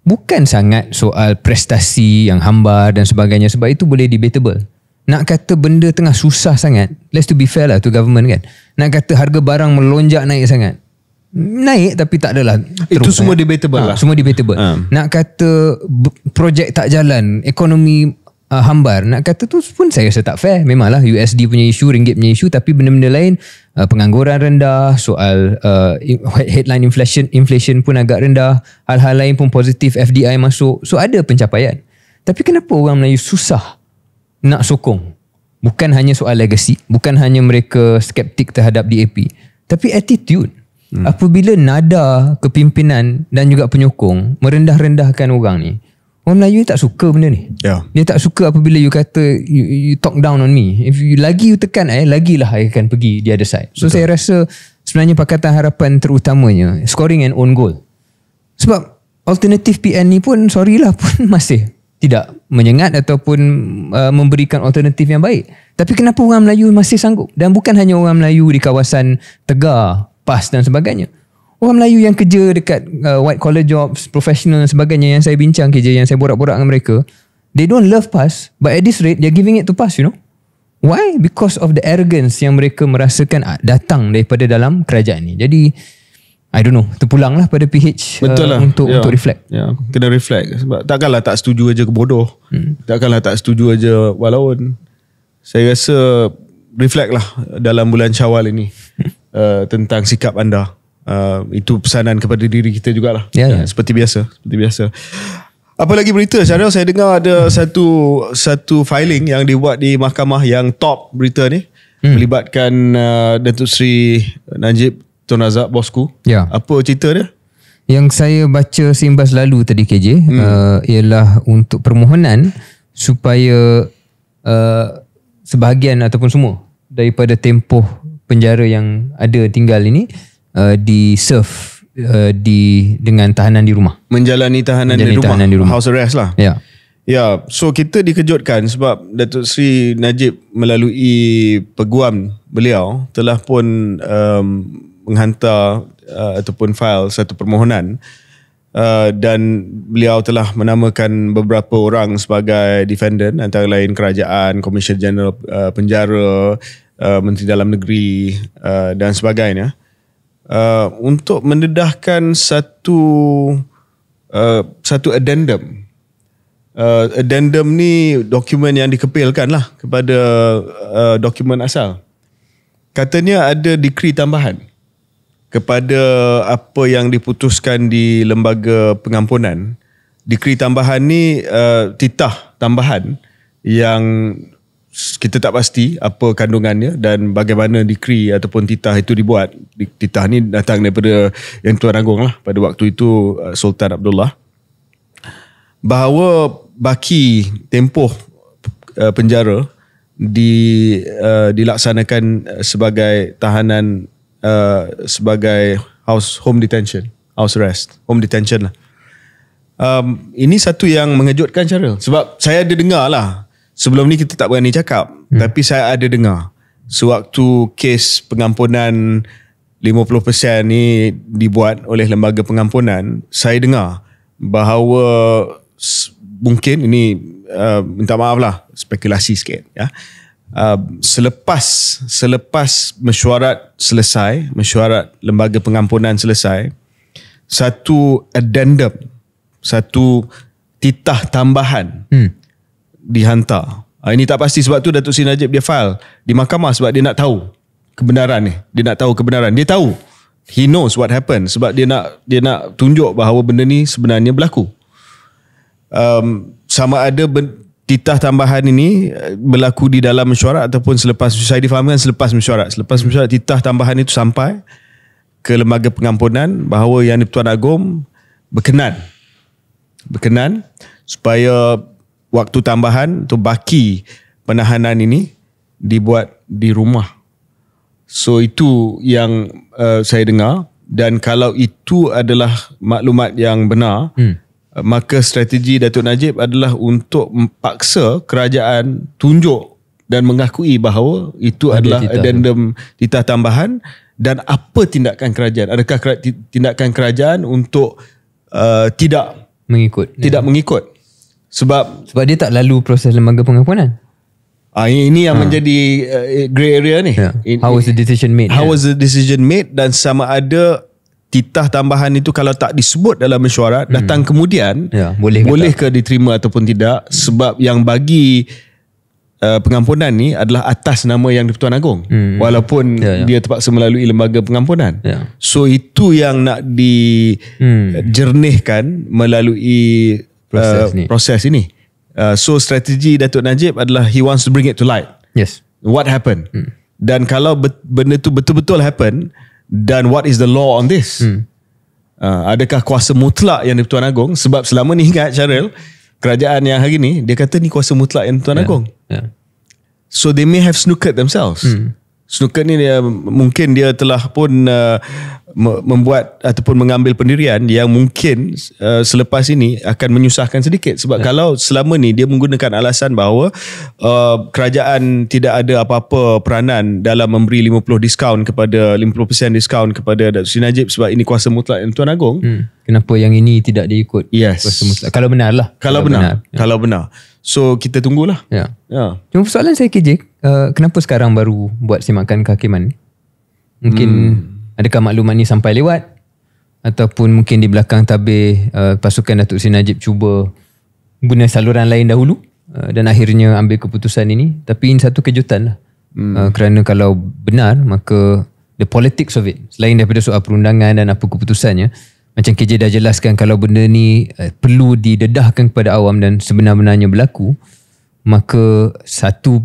bukan sangat soal prestasi yang hambar dan sebagainya sebab itu boleh debatable. Nak kata benda tengah susah sangat, let's to be fair lah to government kan. Nak kata harga barang melonjak naik sangat, Naik tapi tak adalah Itu semua naik. debatable ha, lah Semua debatable ha. Nak kata Projek tak jalan Ekonomi uh, Hambar Nak kata tu pun Saya rasa tak fair Memanglah USD punya isu Ringgit punya isu Tapi benda-benda lain uh, Pengangguran rendah Soal uh, Headline inflation Inflation pun agak rendah Hal-hal lain pun positif FDI masuk So ada pencapaian Tapi kenapa orang Melayu susah Nak sokong Bukan hanya soal legacy Bukan hanya mereka Skeptik terhadap DAP Tapi attitude hmm. apabila nada kepimpinan dan juga penyokong merendah-rendahkan orang ni orang Melayu tak suka benda ni yeah. dia tak suka apabila you kata you, you talk down on me if you lagi you tekan eh lah I akan pergi di other side so Betul. saya rasa sebenarnya pakatan harapan terutamanya scoring an own goal sebab alternatif PN ni pun sorry lah [LAUGHS] pun masih tidak menyengat ataupun uh, memberikan alternatif yang baik. Tapi kenapa orang Melayu masih sanggup? Dan bukan hanya orang Melayu di kawasan Tegar, PAS dan sebagainya. Orang Melayu yang kerja dekat uh, white collar jobs, professional dan sebagainya yang saya bincang kerja, yang saya borak-borak dengan mereka, they don't love PAS but at this rate, they're giving it to PAS, you know. Why? Because of the arrogance yang mereka merasakan ah, datang daripada dalam kerajaan ni. Jadi, I don't know. Terpulanglah pada PH uh, Betul lah. untuk yeah. untuk reflect. yeah. kena reflect. Sebab takkanlah tak setuju aja ke bodoh. Hmm. Takkanlah tak setuju aja walaupun saya rasa reflect lah dalam bulan syawal ini. Hmm. Uh, tentang sikap anda. Uh, itu pesanan kepada diri kita jugalah. Ya, ya. ya seperti biasa, seperti biasa. Apa lagi berita? Syaril, saya dengar ada satu satu filing yang dibuat di mahkamah yang top berita ni hmm. melibatkan uh, Datuk Seri Najib Tun Razak bosku. Ya. Apa cerita dia? Yang saya baca simbas lalu tadi KJ hmm. uh, ialah untuk permohonan supaya uh, sebahagian ataupun semua daripada tempoh penjara yang ada tinggal ini uh, di serve uh, di dengan tahanan di rumah. Menjalani tahanan Menjalani di rumah. Tahanan di rumah. House arrest lah. Ya. Ya, so kita dikejutkan sebab Datuk Sri Najib melalui peguam beliau telah pun um, menghantar uh, ataupun file satu permohonan uh, dan beliau telah menamakan beberapa orang sebagai defendant antara lain kerajaan, Komisioner General uh, Penjara uh, Uh, menteri dalam negeri uh, dan sebagainya uh, untuk mendedahkan satu uh, satu addendum uh, addendum ni dokumen yang dikepilkan lah kepada uh, dokumen asal katanya ada dekri tambahan kepada apa yang diputuskan di lembaga pengampunan dekri tambahan ni uh, titah tambahan yang kita tak pasti apa kandungannya dan bagaimana dikri ataupun titah itu dibuat. Titah ni datang daripada yang Tuan Agong lah pada waktu itu uh, Sultan Abdullah. Bahawa baki tempoh uh, penjara di uh, dilaksanakan sebagai tahanan sebagai house home detention, house arrest, home detention lah. Um, ini satu yang mengejutkan cara sebab saya ada dengar lah Sebelum ni kita tak berani cakap hmm. Tapi saya ada dengar Sewaktu kes pengampunan 50% ni dibuat oleh lembaga pengampunan Saya dengar bahawa mungkin ini uh, minta maaf lah spekulasi sikit ya. Uh, selepas selepas mesyuarat selesai mesyuarat lembaga pengampunan selesai satu addendum satu titah tambahan hmm dihantar. Ah, ini tak pasti sebab tu Datuk Sri Najib dia file di mahkamah sebab dia nak tahu kebenaran ni. Dia nak tahu kebenaran. Dia tahu. He knows what happened sebab dia nak dia nak tunjuk bahawa benda ni sebenarnya berlaku. Um, sama ada ben, titah tambahan ini eh, berlaku di dalam mesyuarat ataupun selepas saya difahamkan selepas mesyuarat. Selepas mesyuarat titah tambahan itu sampai ke lembaga pengampunan bahawa Yang di Tuan Agong berkenan berkenan supaya waktu tambahan tu baki penahanan ini dibuat di rumah. So itu yang uh, saya dengar dan kalau itu adalah maklumat yang benar hmm. Uh, maka strategi Datuk Najib adalah untuk paksa kerajaan tunjuk dan mengakui bahawa itu Adi adalah titah. addendum titah tambahan dan apa tindakan kerajaan adakah tindakan kerajaan untuk uh, tidak mengikut ya? tidak ya. mengikut sebab sebab dia tak lalu proses lembaga pengampunan. Ah ini, ini yang ha. menjadi uh, grey area ni. Yeah. In, how was the decision made? How yeah. was the decision made dan sama ada titah tambahan itu kalau tak disebut dalam mesyuarat hmm. datang kemudian yeah, boleh boleh ke diterima ataupun tidak hmm. sebab yang bagi uh, pengampunan ni adalah atas nama yang dipertuan Agong, hmm. walaupun yeah, yeah. dia terpaksa melalui lembaga pengampunan yeah. so itu yang nak dijernihkan hmm. melalui proses uh, ni. Proses ini. Uh, so strategi Datuk Najib adalah he wants to bring it to light. Yes. What happened? Hmm. Dan kalau benda tu betul-betul happen, dan what is the law on this? Hmm. Uh, adakah kuasa mutlak yang di-Tuan Agong? Sebab selama ni [LAUGHS] ingat Syaril, kerajaan yang hari ni, dia kata ni kuasa mutlak yang di-Tuan yeah. Agong. Yeah. So they may have snookered themselves. Hmm snooker ni dia, mungkin dia telah pun uh, membuat ataupun mengambil pendirian yang mungkin uh, selepas ini akan menyusahkan sedikit sebab ya. kalau selama ni dia menggunakan alasan bahawa uh, kerajaan tidak ada apa-apa peranan dalam memberi 50 diskaun kepada 50% diskaun kepada Datuk Seri Najib sebab ini kuasa mutlak yang Tuan Agong hmm. kenapa yang ini tidak diikut yes. kuasa mutlak kalau benarlah kalau, kalau benar, benar kalau benar ya. So kita tunggulah. Ya. Yeah. Yeah. Cuma soalan saya KJ, uh, kenapa sekarang baru buat semakan kehakiman? Mungkin hmm. adakah maklumat ni sampai lewat? Ataupun mungkin di belakang tabir uh, pasukan Datuk Seri Najib cuba guna saluran lain dahulu uh, dan akhirnya ambil keputusan ini. Tapi ini satu kejutan lah. Hmm. Uh, kerana kalau benar maka the politics of it selain daripada soal perundangan dan apa keputusannya uh, macam KJ dah jelaskan kalau benda ni uh, perlu didedahkan kepada awam dan sebenar-benarnya berlaku maka satu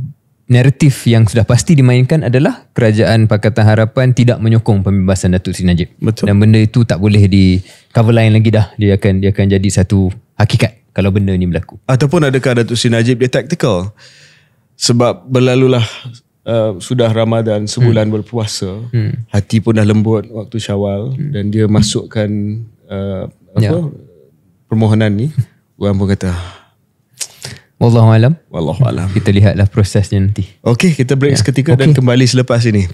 naratif yang sudah pasti dimainkan adalah kerajaan Pakatan Harapan tidak menyokong pembebasan Datuk Seri Najib. Betul. Dan benda itu tak boleh di cover line lagi dah. Dia akan dia akan jadi satu hakikat kalau benda ni berlaku. Ataupun adakah Datuk Seri Najib dia tactical Sebab berlalulah Uh, sudah Ramadan sebulan hmm. berpuasa, hmm. hati pun dah lembut waktu Syawal hmm. dan dia masukkan uh, apa ya. permohonan ni. Orang pun kata Wallahu alam. Wallahu alam. Kita lihatlah prosesnya nanti. Okey, kita break ya. seketika okay. dan kembali selepas ini.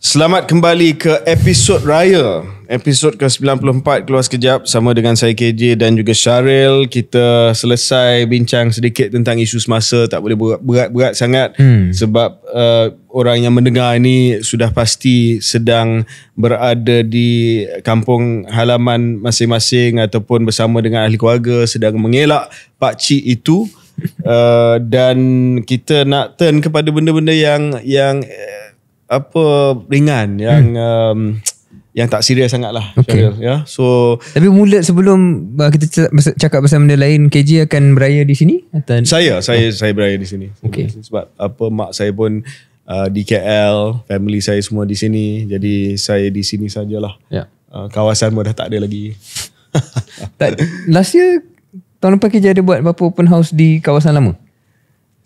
Selamat kembali ke episod raya. Episod ke-94 keluar sekejap sama dengan saya KJ dan juga Syaril. Kita selesai bincang sedikit tentang isu semasa. Tak boleh berat-berat sangat hmm. sebab uh, orang yang mendengar ini sudah pasti sedang berada di kampung halaman masing-masing ataupun bersama dengan ahli keluarga sedang mengelak pakcik itu. [LAUGHS] uh, dan kita nak turn kepada benda-benda yang yang uh, apa ringan yang hmm. um, yang tak serius sangat lah okay. yeah? Ya. so tapi mula sebelum uh, kita cakap pasal benda lain KJ akan beraya di sini atau saya ah. saya oh. saya beraya di sini okay. sebab apa mak saya pun uh, di KL family saya semua di sini jadi saya di sini sajalah ya yeah. uh, kawasan pun dah tak ada lagi [LAUGHS] last year tahun lepas KJ ada buat berapa open house di kawasan lama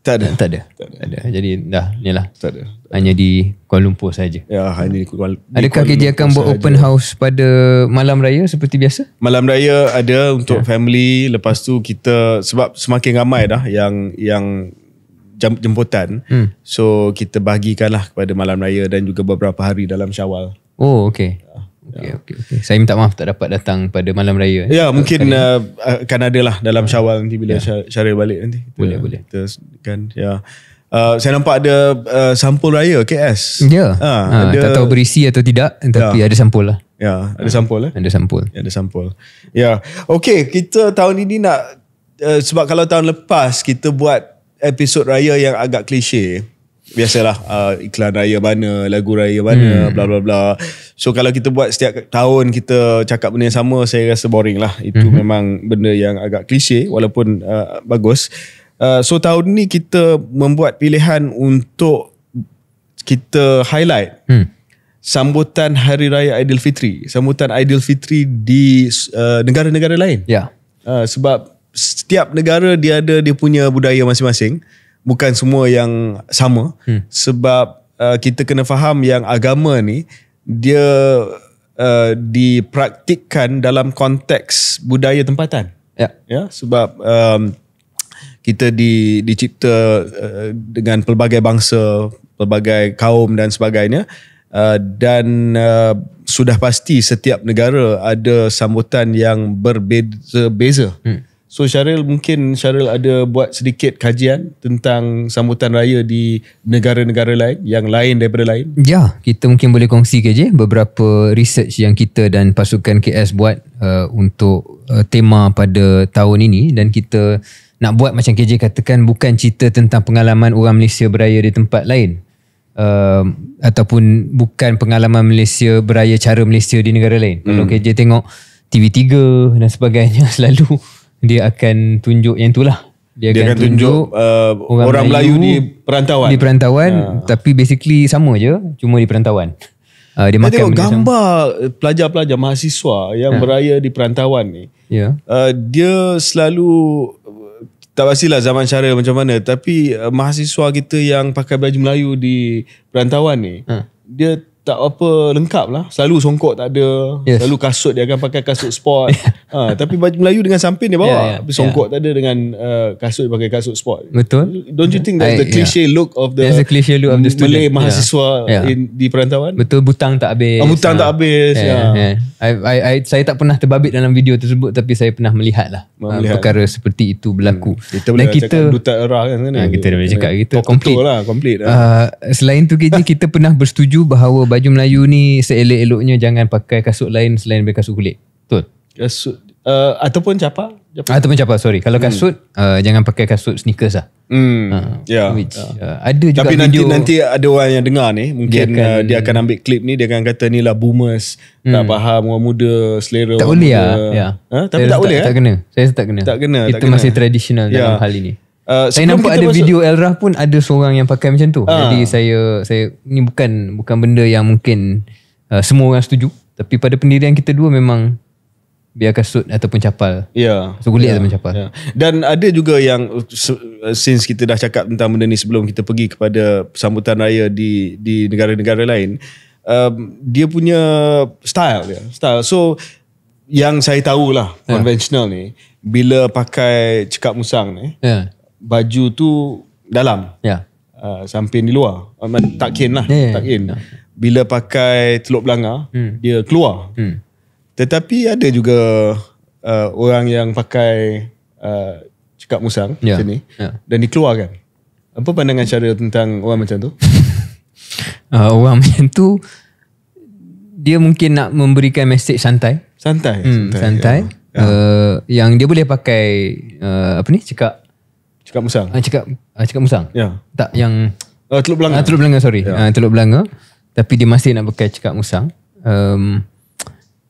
tak ada. Tak ada. Tak ada. Jadi dah ni lah. Tak ada. Hanya di Kuala Lumpur saja. Ya, hanya di Kuala Lumpur. Adakah KJ akan buat open house pada malam raya seperti biasa? Malam raya ada untuk ya. family. Lepas tu kita sebab semakin ramai dah yang yang jemputan. Hmm. So kita bahagikanlah kepada malam raya dan juga beberapa hari dalam Syawal. Oh, okay. Ya. Ya. okay, okay. Saya minta maaf tak dapat datang pada malam raya. Eh. Ya, mungkin uh, ada lah dalam Syawal nanti bila ya. Syahril balik nanti. Boleh, boleh. Kita kan ya. Uh, saya nampak ada uh, sampul raya KS. Ya. Ha, ha, ada, tak tahu berisi atau tidak tapi ya. ada sampul lah. Ya, ada sampul lah. Ada sampul. ada sampul. Ya. Okey, kita tahun ini nak uh, sebab kalau tahun lepas kita buat episod raya yang agak klise biasalah uh, iklan raya mana lagu raya mana hmm. bla bla bla so kalau kita buat setiap tahun kita cakap benda yang sama saya rasa boring lah itu hmm. memang benda yang agak klise walaupun uh, bagus uh, so tahun ni kita membuat pilihan untuk kita highlight hmm. sambutan hari raya Aidilfitri sambutan Aidilfitri di uh, negara-negara uh, lain ya yeah. uh, sebab setiap negara dia ada dia punya budaya masing-masing bukan semua yang sama hmm. sebab uh, kita kena faham yang agama ni dia uh, dipraktikkan dalam konteks budaya tempatan ya ya sebab um, kita di dicipta uh, dengan pelbagai bangsa pelbagai kaum dan sebagainya uh, dan uh, sudah pasti setiap negara ada sambutan yang berbeza-beza. Hmm. So Syaril mungkin Syaril ada buat sedikit kajian tentang sambutan raya di negara-negara lain yang lain daripada lain. Ya, kita mungkin boleh kongsi KJ beberapa research yang kita dan pasukan KS buat uh, untuk uh, tema pada tahun ini dan kita nak buat macam KJ katakan bukan cerita tentang pengalaman orang Malaysia beraya di tempat lain. Uh, ataupun bukan pengalaman Malaysia beraya cara Malaysia di negara lain. Hmm. Kalau KJ tengok TV3 dan sebagainya [LAUGHS] selalu dia akan tunjuk yang itulah dia akan, dia akan tunjuk, tunjuk uh, orang Melayu, Melayu di perantauan di perantauan ha. tapi basically sama je cuma di perantauan uh, dia makan tengok gambar pelajar-pelajar mahasiswa yang ha. beraya di perantauan ni ya yeah. uh, dia selalu tak pastilah zaman cara macam mana tapi uh, mahasiswa kita yang pakai baju Melayu di perantauan ni ha. dia tak apa lengkap lah selalu songkok tak ada yes. selalu kasut dia akan pakai kasut sport [LAUGHS] ha, tapi baju Melayu dengan samping dia bawa yeah, yeah, songkok yeah. tak ada dengan uh, kasut dia pakai kasut sport betul don't you think that the cliche yeah. look of the that's the cliche look of the student Malay mahasiswa yeah. in, di perantauan betul butang tak habis ah, butang ha. tak ah. habis yeah, yeah. Yeah. I, I, I, saya tak pernah terbabit dalam video tersebut tapi saya pernah melihat lah uh, perkara seperti itu berlaku hmm. kita boleh kita, cakap duta era kan, kan ha, kita boleh cakap kita complete, lah, complete lah. Uh, selain tu KJ [LAUGHS] kita pernah bersetuju bahawa baju Melayu ni seelok-eloknya jangan pakai kasut lain selain daripada kasut kulit. Betul? Kasut. Uh, ataupun capa. Japan. Ah, ataupun capa. sorry. Kalau hmm. kasut, uh, jangan pakai kasut sneakers lah. Hmm. Uh, yeah. yeah. Ya. Uh, ada juga Tapi video. Tapi nanti, nanti ada orang yang dengar ni. Mungkin dia akan, uh, dia akan ambil klip ni. Dia akan kata ni lah boomers. Hmm. Tak faham orang muda, selera orang muda. Tak boleh lah. Yeah. Huh? Tapi tak, tak boleh tak, eh? Tak kena. Saya tak kena. Tak kena. Itu tak masih tradisional yeah. dalam ya. hal ini. Uh, saya nampak ada masuk. video Elra pun ada seorang yang pakai macam tu. Uh. Jadi saya saya ni bukan bukan benda yang mungkin uh, semua orang setuju tapi pada pendirian kita dua memang biar kasut ataupun capal. Ya. Yeah. Kulit yeah. ataupun capal. Yeah. Dan ada juga yang uh, since kita dah cakap tentang benda ni sebelum kita pergi kepada sambutan raya di di negara-negara lain um, dia punya style dia, style. So yang saya tahulah yeah. conventional ni bila pakai cekap musang ni. Ya. Yeah baju tu dalam. Ya. Yeah. Uh, samping di luar. Um, tak kain lah. Yeah. Tak kain. Yeah. Bila pakai teluk belanga hmm. dia keluar. Hmm. Tetapi ada juga uh, orang yang pakai uh, cekap musang yeah. macam ni. Yeah. Dan dikeluarkan. Apa pandangan cara tentang orang macam tu? uh, [LAUGHS] orang macam tu, dia mungkin nak memberikan mesej santai. Santai. Hmm, santai. santai. Yeah. Ya. Ya. Uh, yang dia boleh pakai uh, apa ni cekak Cakap Musang. Ah cakap ah cakap Musang. Ya. Yeah. Tak yang uh, Teluk Belanga. Uh, Teluk Belanga sorry. Yeah. Ya. Uh, Teluk Belanga. Tapi dia masih nak pakai cakap Musang. Um,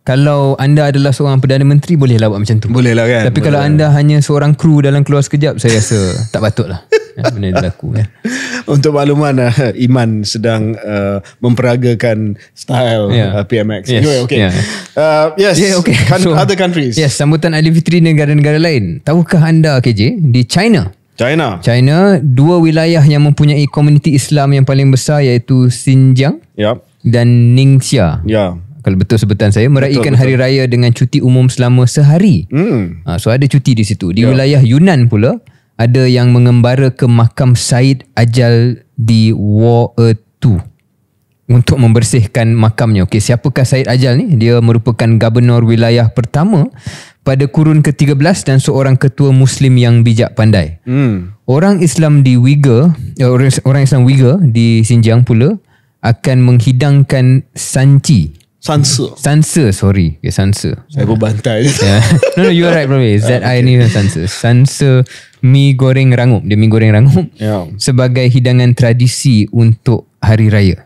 kalau anda adalah seorang Perdana Menteri Bolehlah buat macam tu Boleh lah kan Tapi boleh kalau lah. anda hanya seorang kru Dalam keluar sekejap Saya rasa [LAUGHS] tak patut lah ya, Benda yang berlaku kan [LAUGHS] Untuk makluman ah, Iman sedang uh, Memperagakan Style yeah. uh, PMX Yes anyway, okay. Yeah. Uh, yes yeah, okay. Kan- so, Other countries Yes sambutan Alifitri negara-negara lain Tahukah anda KJ Di China China. China, dua wilayah yang mempunyai komuniti Islam yang paling besar iaitu Xinjiang yep. dan Ningxia. Ya. Kalau betul sebutan saya, meraihkan betul, betul. hari raya dengan cuti umum selama sehari. Hmm. Ha, so ada cuti di situ. Di yeah. wilayah Yunan pula, ada yang mengembara ke makam Said Ajal di War e untuk membersihkan makamnya. Okey, siapakah Said Ajal ni? Dia merupakan gubernur wilayah pertama pada kurun ke-13 dan seorang ketua muslim yang bijak pandai. Hmm. Orang Islam di Uyghur, eh, orang, orang Islam Uyghur di Xinjiang pula akan menghidangkan sanci. Sansa. Sansa, sorry. Okay, sansa. Saya pun bantai. [LAUGHS] Yeah. No, no, you are right, probably. Ah, Z I ni sansa. Sansa mi goreng rangup. Dia mi goreng rangup. Yeah. Sebagai hidangan tradisi untuk hari raya.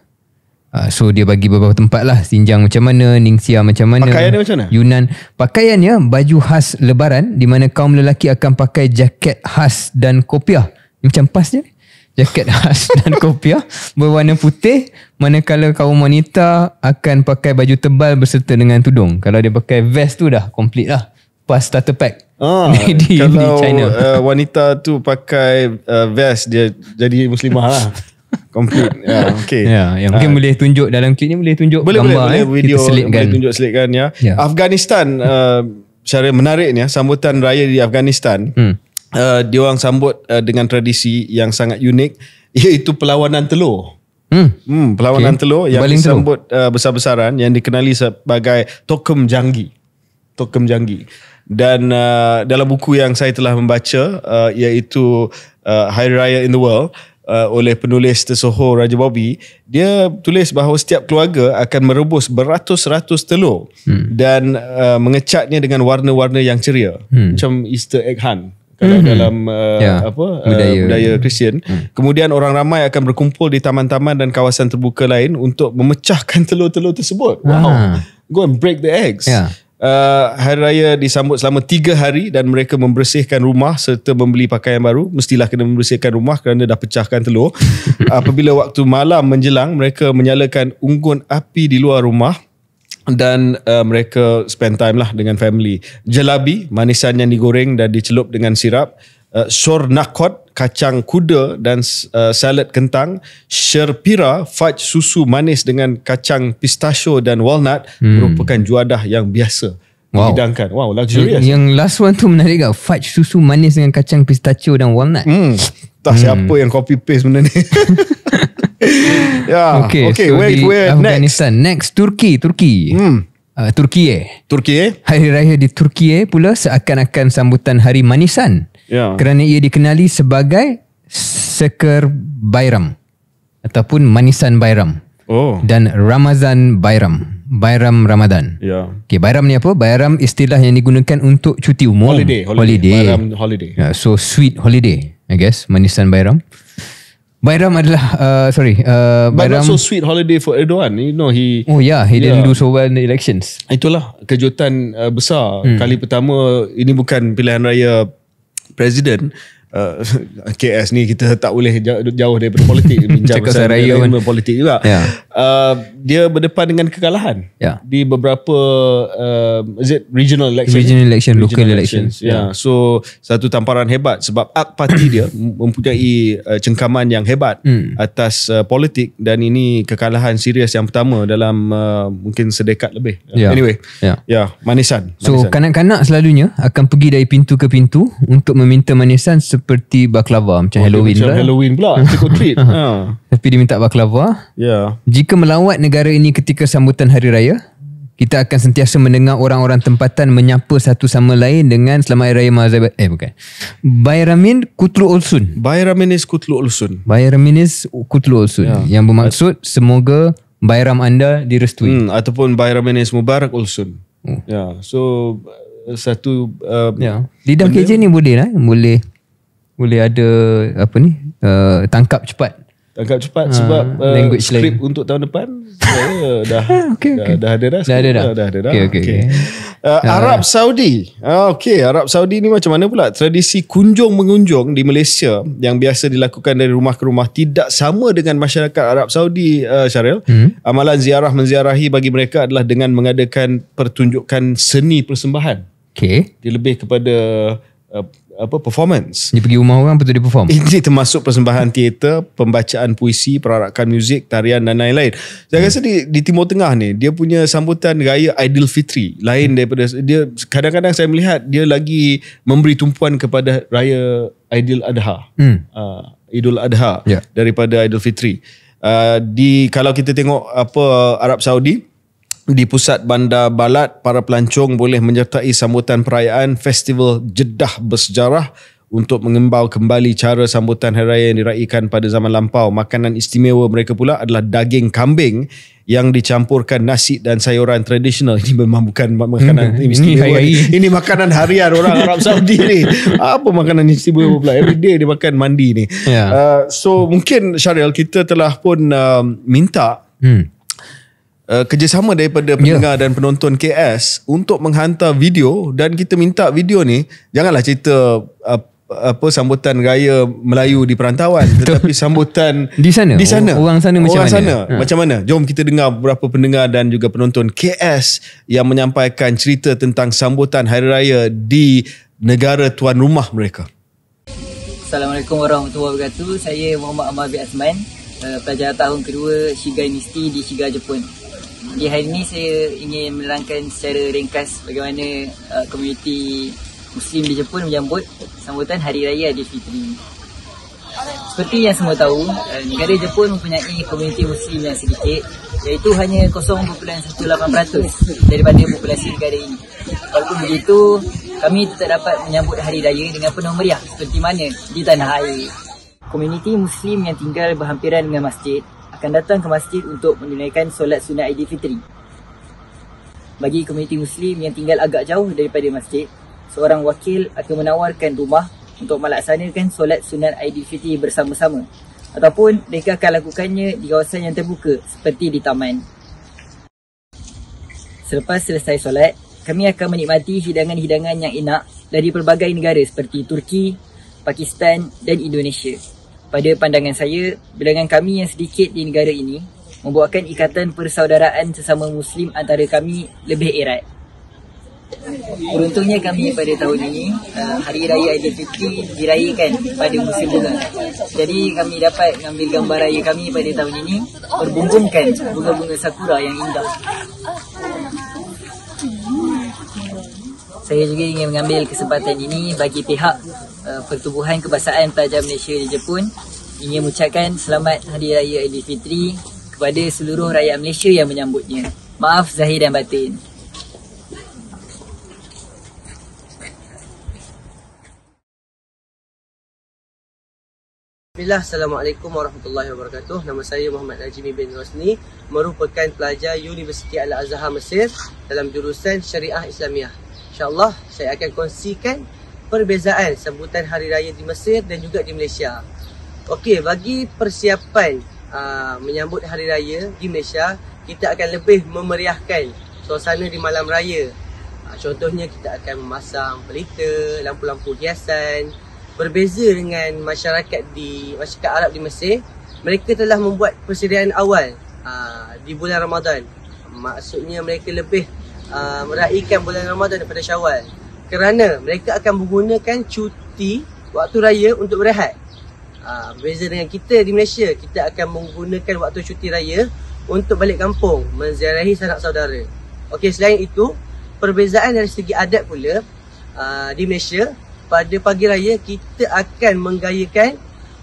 Uh, so dia bagi beberapa tempat lah Sinjang macam mana Ningxia macam mana Pakaian dia macam mana? Yunan Pakaiannya Baju khas lebaran Di mana kaum lelaki akan pakai Jaket khas dan kopiah Ini macam pas je Jaket [LAUGHS] khas dan kopiah Berwarna putih Manakala kaum wanita Akan pakai baju tebal Berserta dengan tudung Kalau dia pakai vest tu dah Complete lah Pas starter pack Ah, [LAUGHS] di, kalau di Uh, eh, wanita tu pakai uh, vest dia jadi muslimah lah. [LAUGHS] Complete. [LAUGHS] yeah, okay. Ya, yeah, yang mungkin uh, boleh tunjuk dalam clip ni boleh tunjuk boleh, gambar boleh, eh. Boleh video kita boleh tunjuk selitkan ya. Yeah. Afghanistan uh, secara menariknya sambutan raya di Afghanistan. Hmm. Uh, dia orang sambut uh, dengan tradisi yang sangat unik iaitu perlawanan telur. Hmm. Hmm, perlawanan okay. telur yang Baling disambut Uh, besar-besaran yang dikenali sebagai Tokem Janggi. Tokem Janggi. Dan uh, dalam buku yang saya telah membaca uh, iaitu uh, Hari Raya in the World uh, oleh penulis tersohor Raja Bobby dia tulis bahawa setiap keluarga akan merebus beratus-ratus telur hmm. dan uh, mengecatnya dengan warna-warna yang ceria hmm. macam Easter egg hunt kalau mm-hmm. dalam uh, ya. apa budaya, uh, budaya Kristian hmm. kemudian orang ramai akan berkumpul di taman-taman dan kawasan terbuka lain untuk memecahkan [LAUGHS] telur-telur tersebut wow ah. go and break the eggs ya Uh, hari raya disambut selama 3 hari dan mereka membersihkan rumah serta membeli pakaian baru mestilah kena membersihkan rumah kerana dah pecahkan telur [LAUGHS] apabila waktu malam menjelang mereka menyalakan unggun api di luar rumah dan uh, mereka spend time lah dengan family jelabi manisan yang digoreng dan dicelup dengan sirap uh, sor nakot kacang kuda dan uh, salad kentang sherpira fudge susu manis dengan kacang pistachio dan walnut hmm. merupakan juadah yang biasa wow. dihidangkan wow luxurious yang, yang last one tu menarik kan fudge susu manis dengan kacang pistachio dan walnut hmm. tak hmm. siapa yang copy paste benda ni [LAUGHS] yeah. okay, okay so where, where Afghanistan. next next Turki Turki hmm. Uh, Turki eh. Turki eh. Hari Raya di Turki eh pula seakan-akan sambutan Hari Manisan yeah. kerana ia dikenali sebagai Seker Bayram ataupun Manisan Bayram oh. dan Ramazan Bayram. Bayram Ramadan. Ya. Yeah. Okay, Bayram ni apa? Bayram istilah yang digunakan untuk cuti umum. Holiday. Holiday. holiday. Bayram holiday. Yeah, so, sweet holiday, I guess. Manisan Bayram. Bayram adalah, uh, sorry. Uh, Bayram. But not so sweet holiday for Erdogan. You know, he... Oh, ya, yeah. He yeah. didn't do so well in the elections. Itulah kejutan uh, besar. Hmm. Kali pertama, ini bukan pilihan raya president uh, KS [LAUGHS] ni kita tak boleh jauh, jauh daripada politik bincang pasal raya dia kan. politik juga yeah. uh, dia berdepan dengan kekalahan yeah. di beberapa uh, is it regional election regional election regional local election ya yeah. yeah. so satu tamparan hebat sebab AK parti dia [COUGHS] mempunyai uh, cengkaman yang hebat mm. atas uh, politik dan ini kekalahan serius yang pertama dalam uh, mungkin sedekat lebih yeah. anyway ya yeah. yeah. manisan. manisan so kanak-kanak selalunya akan pergi dari pintu ke pintu untuk meminta manisan seperti baklava macam oh, Halloween macam pula. Macam Halloween pula. [LAUGHS] Trick or treat. [LAUGHS] ha. Tapi diminta minta baklava. Ya. Yeah. Jika melawat negara ini ketika sambutan hari raya, kita akan sentiasa mendengar orang-orang tempatan menyapa satu sama lain dengan Selamat Hari Raya Mahazab. Eh bukan. Bayramin Kutlu Olsun. Bayramin is Kutlu Olsun. Bayramin is Kutlu Olsun. Yeah. Yang bermaksud semoga Bayram anda direstui. Hmm, ataupun Bayramin is Mubarak Olsun. Oh. Ya. Yeah. So uh, satu um, ya. Yeah. Lidah KJ ni boleh lah. Boleh boleh ada apa ni uh, tangkap cepat tangkap cepat ah, sebab uh, language uh, script untuk tahun depan [LAUGHS] dah, okay, ah, okay. dah ada dah dah ada dah, dah, ada dah. Okay, okay. Uh, ah. Arab Saudi uh, okay Arab Saudi ni macam mana pula tradisi kunjung mengunjung di Malaysia yang biasa dilakukan dari rumah ke rumah tidak sama dengan masyarakat Arab Saudi uh, Syaril hmm? amalan ziarah menziarahi bagi mereka adalah dengan mengadakan pertunjukan seni persembahan okay dia lebih kepada uh, apa performance. Dia pergi rumah orang betul dia perform. Ini termasuk persembahan teater, pembacaan puisi, perarakan muzik, tarian dan lain-lain. Saya hmm. rasa di di Timur Tengah ni dia punya sambutan raya Aidilfitri lain hmm. daripada dia kadang-kadang saya melihat dia lagi memberi tumpuan kepada raya Aidil Adha. Hmm. Uh, Idul Adha yeah. daripada Aidilfitri. Uh, ah, di kalau kita tengok apa Arab Saudi di pusat bandar Balat, para pelancong boleh menyertai sambutan perayaan Festival Jeddah Bersejarah untuk mengembau kembali cara sambutan hari raya yang diraikan pada zaman lampau. Makanan istimewa mereka pula adalah daging kambing yang dicampurkan nasi dan sayuran tradisional. Ini memang bukan makanan hmm, [LAUGHS] istimewa. Ini, ini. ini makanan harian orang Arab Saudi ni. Apa makanan istimewa pula? Every day dia makan mandi ni. Yeah. Uh, so mungkin Syaril kita telah pun uh, minta hmm. Uh, kerjasama daripada ya. pendengar dan penonton KS untuk menghantar video dan kita minta video ni janganlah cerita uh, apa sambutan raya Melayu di perantauan tetapi sambutan di sana di sana orang sana macam orang mana Ha. macam mana jom kita dengar beberapa pendengar dan juga penonton KS yang menyampaikan cerita tentang sambutan hari raya di negara tuan rumah mereka Assalamualaikum warahmatullahi wabarakatuh. Saya Muhammad Amar bin Azman, uh, pelajar tahun kedua Shiga Nisti di Shiga Jepun. Okay, hari ini saya ingin menerangkan secara ringkas bagaimana uh, komuniti Muslim di Jepun menyambut sambutan Hari Raya di Aidilfitri. Seperti yang semua tahu, uh, negara Jepun mempunyai komuniti Muslim yang sedikit iaitu hanya 0.18% daripada populasi negara ini. Walaupun begitu, kami tetap dapat menyambut Hari Raya dengan penuh meriah seperti mana di tanah air. Komuniti Muslim yang tinggal berhampiran dengan masjid akan datang ke masjid untuk menunaikan solat sunat fitri. Bagi komuniti Muslim yang tinggal agak jauh daripada masjid, seorang wakil akan menawarkan rumah untuk melaksanakan solat sunat fitri bersama-sama. Ataupun mereka akan lakukannya di kawasan yang terbuka seperti di taman. Selepas selesai solat, kami akan menikmati hidangan-hidangan yang enak dari pelbagai negara seperti Turki, Pakistan dan Indonesia pada pandangan saya, bilangan kami yang sedikit di negara ini membuatkan ikatan persaudaraan sesama Muslim antara kami lebih erat. Beruntungnya kami pada tahun ini uh, Hari Raya Aidilfitri dirayakan pada musim bunga Jadi kami dapat mengambil gambar raya kami pada tahun ini Berbumbungkan bunga-bunga sakura yang indah Saya juga ingin mengambil kesempatan ini bagi pihak Eh, pertubuhan Kebasaan Pelajar Malaysia di Jepun ingin mengucapkan selamat Hari Raya Aidilfitri kepada seluruh rakyat Malaysia yang menyambutnya. Maaf zahir dan batin. Bismillah, Assalamualaikum warahmatullahi wabarakatuh. Nama saya Muhammad Najmi bin Rosni, merupakan pelajar Universiti Al-Azhar Mesir dalam jurusan Syariah Islamiah. InsyaAllah saya akan kongsikan perbezaan sambutan hari raya di Mesir dan juga di Malaysia. Okey, bagi persiapan uh, menyambut hari raya di Malaysia, kita akan lebih memeriahkan suasana di malam raya. Uh, contohnya kita akan memasang pelita, lampu-lampu hiasan. Berbeza dengan masyarakat di masyarakat Arab di Mesir, mereka telah membuat persediaan awal uh, di bulan Ramadan. Maksudnya mereka lebih uh, meraihkan bulan Ramadan daripada Syawal kerana mereka akan menggunakan cuti waktu raya untuk berehat. Ha, ah, berbeza dengan kita di Malaysia, kita akan menggunakan waktu cuti raya untuk balik kampung, menziarahi sanak saudara. Okey, selain itu, perbezaan dari segi adat pula ha, di Malaysia, pada pagi raya kita akan menggayakan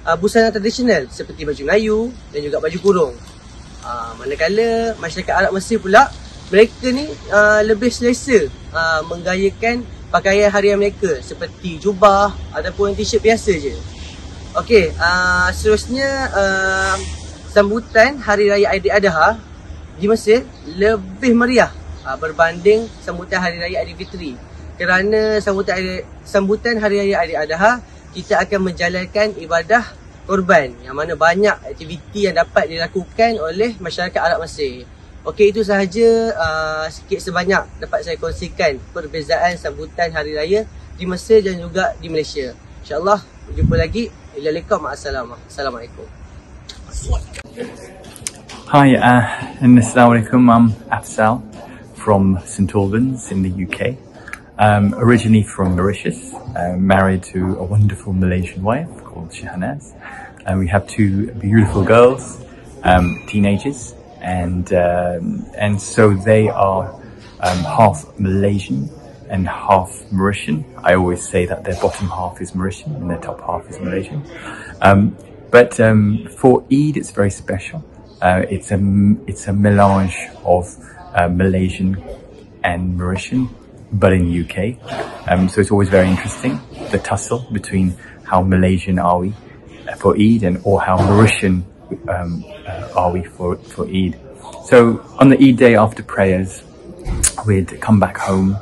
ha, busana tradisional seperti baju Melayu dan juga baju kurung. Ha, manakala masyarakat Arab Mesir pula, mereka ni ha, lebih selesa ha, menggayakan pakaian harian mereka seperti jubah ataupun t-shirt biasa je. Okey, uh, seterusnya uh, sambutan Hari Raya Aidiladha di Mesir lebih meriah uh, berbanding sambutan Hari Raya Fitri Kerana sambutan hari, sambutan Hari Raya Aidiladha kita akan menjalankan ibadah korban yang mana banyak aktiviti yang dapat dilakukan oleh masyarakat Arab Mesir. Okey itu sahaja uh, sikit sebanyak dapat saya kongsikan perbezaan sambutan hari raya di Mesir dan juga di Malaysia. Insya-Allah jumpa lagi. Assalamualaikum. Assalamualaikum. Hi uh, and assalamualaikum. I'm Afsal from St Albans in the UK. Um, originally from Mauritius, uh, married to a wonderful Malaysian wife called Shahnaz, And uh, we have two beautiful girls, um, teenagers. and um, and so they are um, half Malaysian and half Mauritian. I always say that their bottom half is Mauritian and their top half is Malaysian. Um, but um, for Eid, it's very special. Uh, it's a it's a melange of uh, Malaysian and Mauritian, but in UK. Um, so it's always very interesting the tussle between how Malaysian are we for Eid and or how Mauritian um, uh, are we for, for Eid. So on the Eid day after prayers, we'd come back home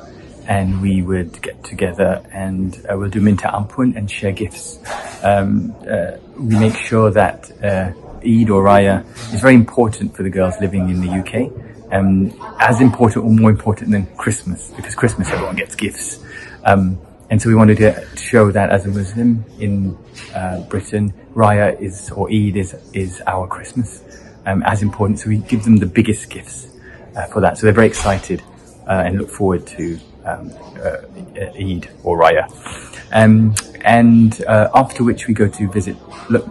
and we would get together and uh, we'll do Minta Ampun and share gifts. Um, uh, we make sure that uh, Eid or Raya is very important for the girls living in the UK. Um, as important or more important than Christmas because Christmas everyone gets gifts. Um, and so we wanted to show that as a Muslim in uh, Britain, Raya is, or Eid is, is our Christmas, um, as important. So we give them the biggest gifts uh, for that. So they're very excited uh, and look forward to um, uh, uh, Eid or Raya. Um, and uh, after which we go to visit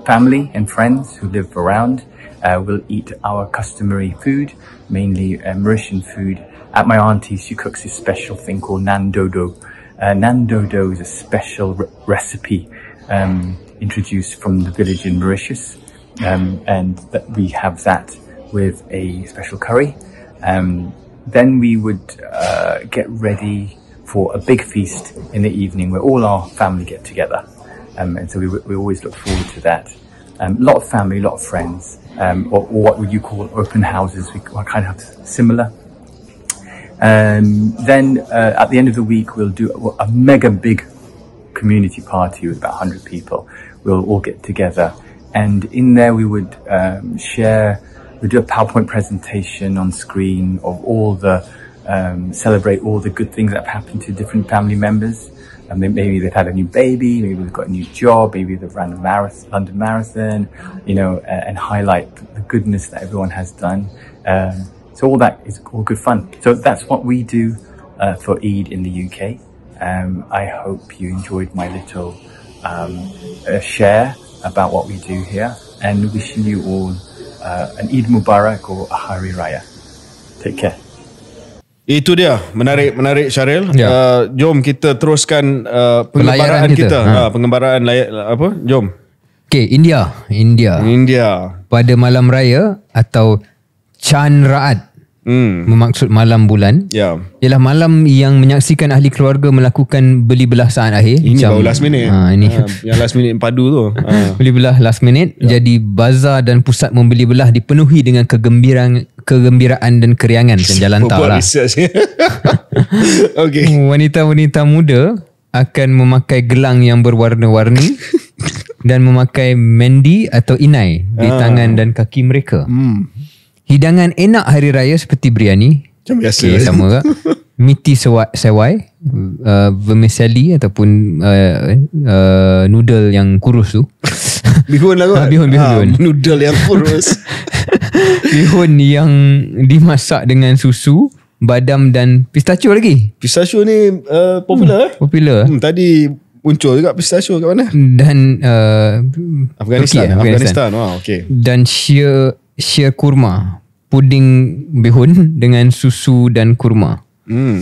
family and friends who live around. we'll eat our customary food, mainly Mauritian food. At my auntie's, she cooks this special thing called nan dodo, uh, Nandodo is a special re recipe um, introduced from the village in Mauritius, um, and that we have that with a special curry. Um, then we would uh, get ready for a big feast in the evening where all our family get together. Um, and so we, we always look forward to that. A um, lot of family, a lot of friends, um, or, or, what would you call open houses? We kind of have similar um, then uh, at the end of the week, we'll do a mega big community party with about 100 people. We'll all get together. And in there, we would um, share, we would do a PowerPoint presentation on screen of all the, um, celebrate all the good things that have happened to different family members. And maybe they've had a new baby, maybe they've got a new job, maybe they've run a marathon, London Marathon, you know, uh, and highlight the goodness that everyone has done. Um, so all that is all good fun. So that's what we do uh, for Eid in the UK. Um, I hope you enjoyed my little um, uh, share about what we do here and wishing you all uh, an Eid Mubarak or a Hari Raya. Take care. Itu dia menarik menarik Syaril. Ya. Uh, jom kita teruskan uh, pengembaraan kita, kita. Ha. Uh, pengembaraan layak, apa? Jom. Okay, India, India. India. Pada malam raya atau Raat. Hmm. Memaksud malam bulan Ya yeah. Ialah malam yang menyaksikan ahli keluarga Melakukan beli belah saat akhir Ini macam, baru last minute ha, ini. Ha, Yang last minute padu tu [LAUGHS] ha. Beli belah last minute yeah. Jadi bazar dan pusat membeli belah Dipenuhi dengan kegembiraan Kegembiraan dan keriangan Dan jalan tau lah [LAUGHS] okay. Wanita-wanita muda Akan memakai gelang yang berwarna-warni [LAUGHS] Dan memakai mendi atau inai ha. Di ah. tangan dan kaki mereka Hmm Hidangan enak hari raya seperti biryani. Macam biasa. Okay, sama tak. [LAUGHS] Miti sewai. Uh, vermicelli ataupun uh, uh, noodle yang kurus tu. [LAUGHS] bihun lah kan? Ha, bihun, bihun, ha, bihun. Noodle yang kurus. [LAUGHS] bihun yang dimasak dengan susu, badam dan pistachio lagi. Pistachio ni uh, popular hmm, eh? Popular. Hmm, tadi muncul juga pistachio kat mana? Dan uh, Afghanistan, Turki, eh, Afghanistan. Afghanistan. Wow, ah, okay. Dan sheer sheer kurma puding bihun dengan susu dan kurma. Hmm.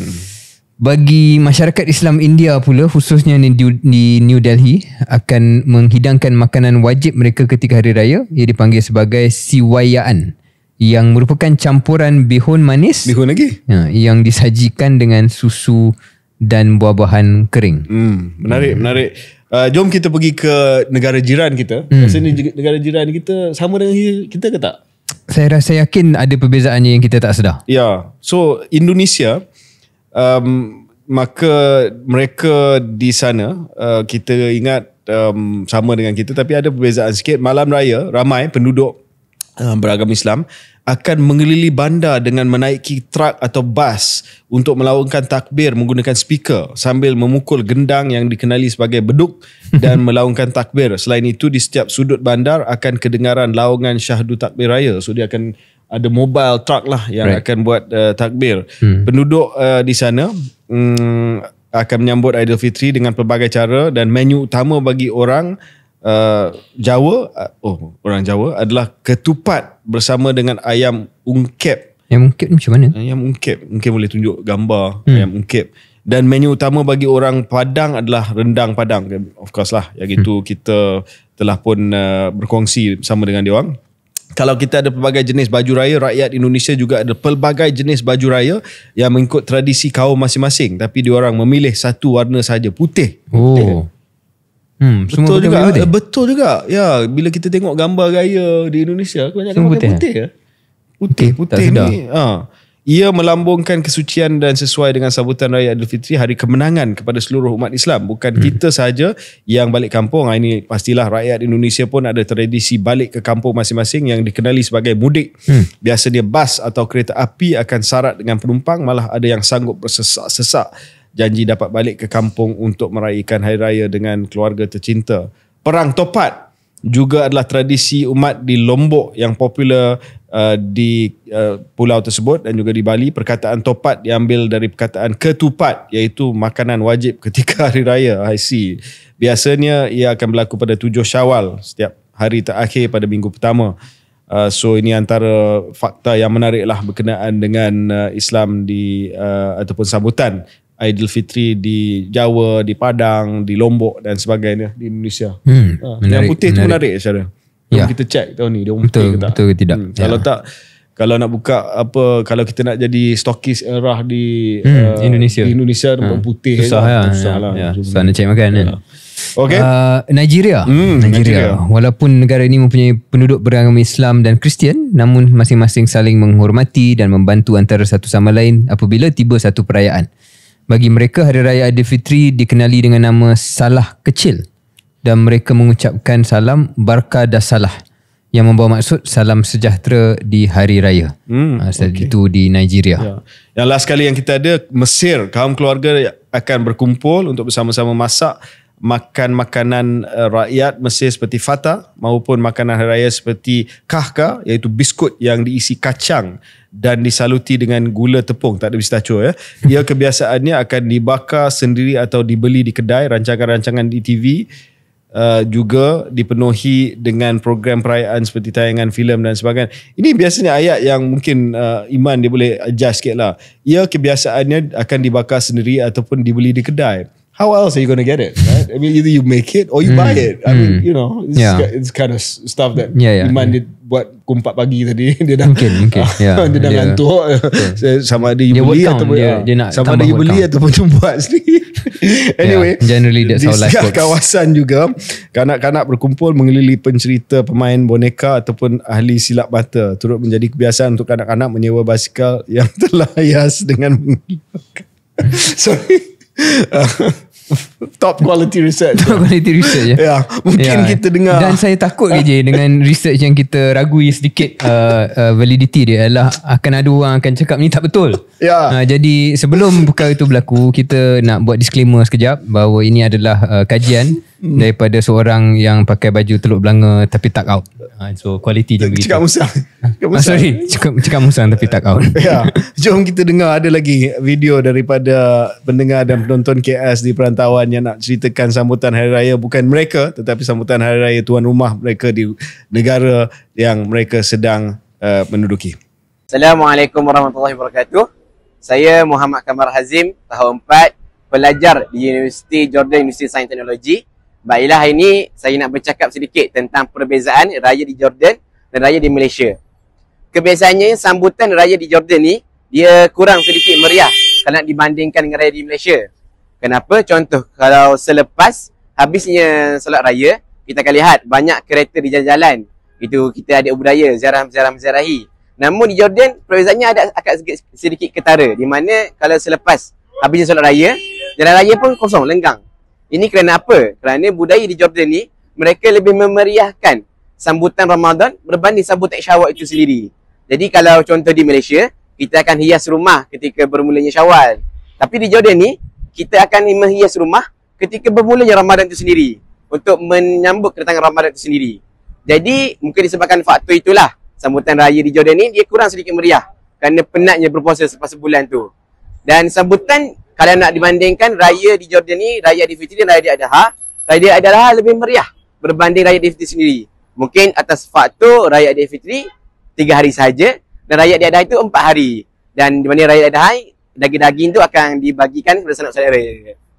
Bagi masyarakat Islam India pula khususnya di New Delhi akan menghidangkan makanan wajib mereka ketika hari raya ia dipanggil sebagai siwayaan yang merupakan campuran bihun manis bihun lagi ya, yang disajikan dengan susu dan buah-buahan kering. Hmm, menarik, hmm. menarik. Uh, jom kita pergi ke negara jiran kita. Hmm. Rasanya negara jiran kita sama dengan kita ke tak? saya rasa yakin ada perbezaannya yang kita tak sedar. Ya. So Indonesia um maka mereka di sana uh, kita ingat um sama dengan kita tapi ada perbezaan sikit. Malam raya ramai penduduk um, uh, beragama Islam akan mengelilingi bandar dengan menaiki truk atau bas untuk melawangkan takbir menggunakan speaker sambil memukul gendang yang dikenali sebagai beduk dan [LAUGHS] melawangkan takbir. Selain itu di setiap sudut bandar akan kedengaran lawangan syahdu takbir raya. So dia akan ada mobile truck lah yang right. akan buat uh, takbir. Hmm. Penduduk uh, di sana um, akan menyambut Aidilfitri dengan pelbagai cara dan menu utama bagi orang uh, Jawa uh, oh orang Jawa adalah ketupat bersama dengan ayam ungkep. Ayam ungkep macam mana? Ayam ungkep mungkin boleh tunjuk gambar hmm. ayam ungkep. Dan menu utama bagi orang Padang adalah rendang Padang. Of course lah. Yang itu hmm. kita telah pun uh, berkongsi sama dengan dia orang. Kalau kita ada pelbagai jenis baju raya, rakyat Indonesia juga ada pelbagai jenis baju raya yang mengikut tradisi kaum masing-masing. Tapi dia orang memilih satu warna saja, putih. Oh. putih. Hmm, semua betul juga. Putih, Betul juga. Ya, bila kita tengok gambar gaya di Indonesia, banyak semua putih. Putih, eh? ya? putih, okay, putih ni. Ha. Ia melambungkan kesucian dan sesuai dengan sambutan Raya Aidilfitri hari kemenangan kepada seluruh umat Islam. Bukan hmm. kita saja yang balik kampung. Ha, ini pastilah rakyat Indonesia pun ada tradisi balik ke kampung masing-masing yang dikenali sebagai mudik. Hmm. Biasanya bas atau kereta api akan sarat dengan penumpang. Malah ada yang sanggup bersesak-sesak janji dapat balik ke kampung untuk meraihkan hari raya dengan keluarga tercinta. Perang topat juga adalah tradisi umat di Lombok yang popular uh, di uh, pulau tersebut dan juga di Bali. Perkataan topat diambil dari perkataan ketupat iaitu makanan wajib ketika [LAUGHS] hari raya. I see. Biasanya ia akan berlaku pada tujuh Syawal setiap hari terakhir pada minggu pertama. Uh, so ini antara fakta yang menariklah berkenaan dengan uh, Islam di uh, ataupun sambutan Aidilfitri di Jawa, di Padang, di Lombok dan sebagainya di Indonesia. Hmm, ha, yang putih tu menarik secara. Ya. Kita check tahun ni, dia putih ke tak. Betul ke tidak. Hmm, ya. Kalau tak, kalau nak buka apa, kalau kita nak jadi stokis erah di hmm, uh, eh, Indonesia, di Indonesia ha. putih. Susah, ya, susah ya, lah. Ya. ya. Susah nak check makan ya. Lah. Okay. Uh, ah, Nigeria. Mm, Nigeria. Nigeria. Walaupun negara ini mempunyai penduduk beragama Islam dan Kristian, namun masing-masing saling menghormati dan membantu antara satu sama lain apabila tiba satu perayaan. Bagi mereka, Hari Raya Aidilfitri dikenali dengan nama Salah Kecil dan mereka mengucapkan salam Barka Dasalah yang membawa maksud salam sejahtera di Hari Raya. Hmm, uh, ah, okay. Itu di Nigeria. Ya. Yang last kali yang kita ada, Mesir. Kaum keluarga akan berkumpul untuk bersama-sama masak makan makanan eh, rakyat Mesir seperti fata maupun makanan hari raya seperti kahka iaitu biskut yang diisi kacang dan disaluti dengan gula tepung tak ada pistachio ya. Ia [LAUGHS] kebiasaannya akan dibakar sendiri atau dibeli di kedai rancangan-rancangan di TV uh, juga dipenuhi dengan program perayaan seperti tayangan filem dan sebagainya. Ini biasanya ayat yang mungkin uh, Iman dia boleh adjust sikit lah. Ia kebiasaannya akan dibakar sendiri ataupun dibeli di kedai. Hmm how else are you going to get it? Right? I mean, either you make it or you mm. buy it. I mm. mean, you know, it's, yeah. ki- it's kind of stuff that yeah, yeah, reminded yeah. what kumpat pagi tadi [LAUGHS] dia dah mungkin, mungkin. [LAUGHS] Yeah. dia dah yeah. ngantuk yeah. [LAUGHS] sama ada you yeah, beli ataupun yeah, dia nak sama ada you beli count. ataupun buat sendiri anyway yeah, generally that's di how life works. kawasan juga kanak-kanak berkumpul mengelilingi pencerita pemain boneka ataupun ahli silap mata turut menjadi kebiasaan untuk kanak-kanak menyewa basikal yang terlayas dengan dengan sorry uh, top quality research. Top lah. quality research eh? ya. Yeah. Mungkin yeah. kita eh. dengar. Dan saya takut je dengan research yang kita ragui sedikit uh, uh, validity dia adalah akan ada orang akan cakap ni tak betul. Ya. Yeah. Uh, jadi sebelum perkara itu berlaku, kita nak buat disclaimer sekejap bahawa ini adalah uh, kajian hmm. daripada seorang yang pakai baju teluk belanga tapi tak out. Ah, so quality dia begitu. Cakap musang. [LAUGHS] Ah, cakap musang. sorry, cakap, cakap musang tapi tak kau. [LAUGHS] Ya. Jom kita dengar ada lagi video daripada pendengar dan penonton KS di perantauan yang nak ceritakan sambutan Hari Raya. Bukan mereka tetapi sambutan Hari Raya tuan rumah mereka di negara yang mereka sedang uh, menduduki. Assalamualaikum warahmatullahi wabarakatuh. Saya Muhammad Kamar Hazim, tahun 4, pelajar di Universiti Jordan, Universiti Sains Teknologi. Baiklah hari ini saya nak bercakap sedikit tentang perbezaan raya di Jordan dan raya di Malaysia. Kebiasaannya sambutan raya di Jordan ni dia kurang sedikit meriah kalau dibandingkan dengan raya di Malaysia. Kenapa? Contoh kalau selepas habisnya solat raya, kita akan lihat banyak kereta di jalan-jalan. Itu kita ada budaya ziarah-ziarah menziarahi. Namun di Jordan perbezaannya ada agak sedikit, sedikit ketara di mana kalau selepas habisnya solat raya, jalan raya pun kosong lenggang. Ini kerana apa? Kerana budaya di Jordan ni, mereka lebih memeriahkan sambutan Ramadan berbanding sambutan syawal itu sendiri. Jadi kalau contoh di Malaysia, kita akan hias rumah ketika bermulanya syawal. Tapi di Jordan ni, kita akan menghias rumah ketika bermulanya Ramadan itu sendiri. Untuk menyambut kedatangan Ramadan itu sendiri. Jadi mungkin disebabkan faktor itulah sambutan raya di Jordan ni, dia kurang sedikit meriah. Kerana penatnya berpuasa selepas sebulan tu. Dan sambutan kalau nak dibandingkan raya di Jordan ni, raya di Fitri dan raya di Adha, raya di Adha lebih meriah berbanding raya di Fitri sendiri. Mungkin atas faktor raya di Fitri tiga hari saja dan raya di Adha itu empat hari. Dan di mana raya di Adha, daging-daging tu akan dibagikan kepada sanak saudara.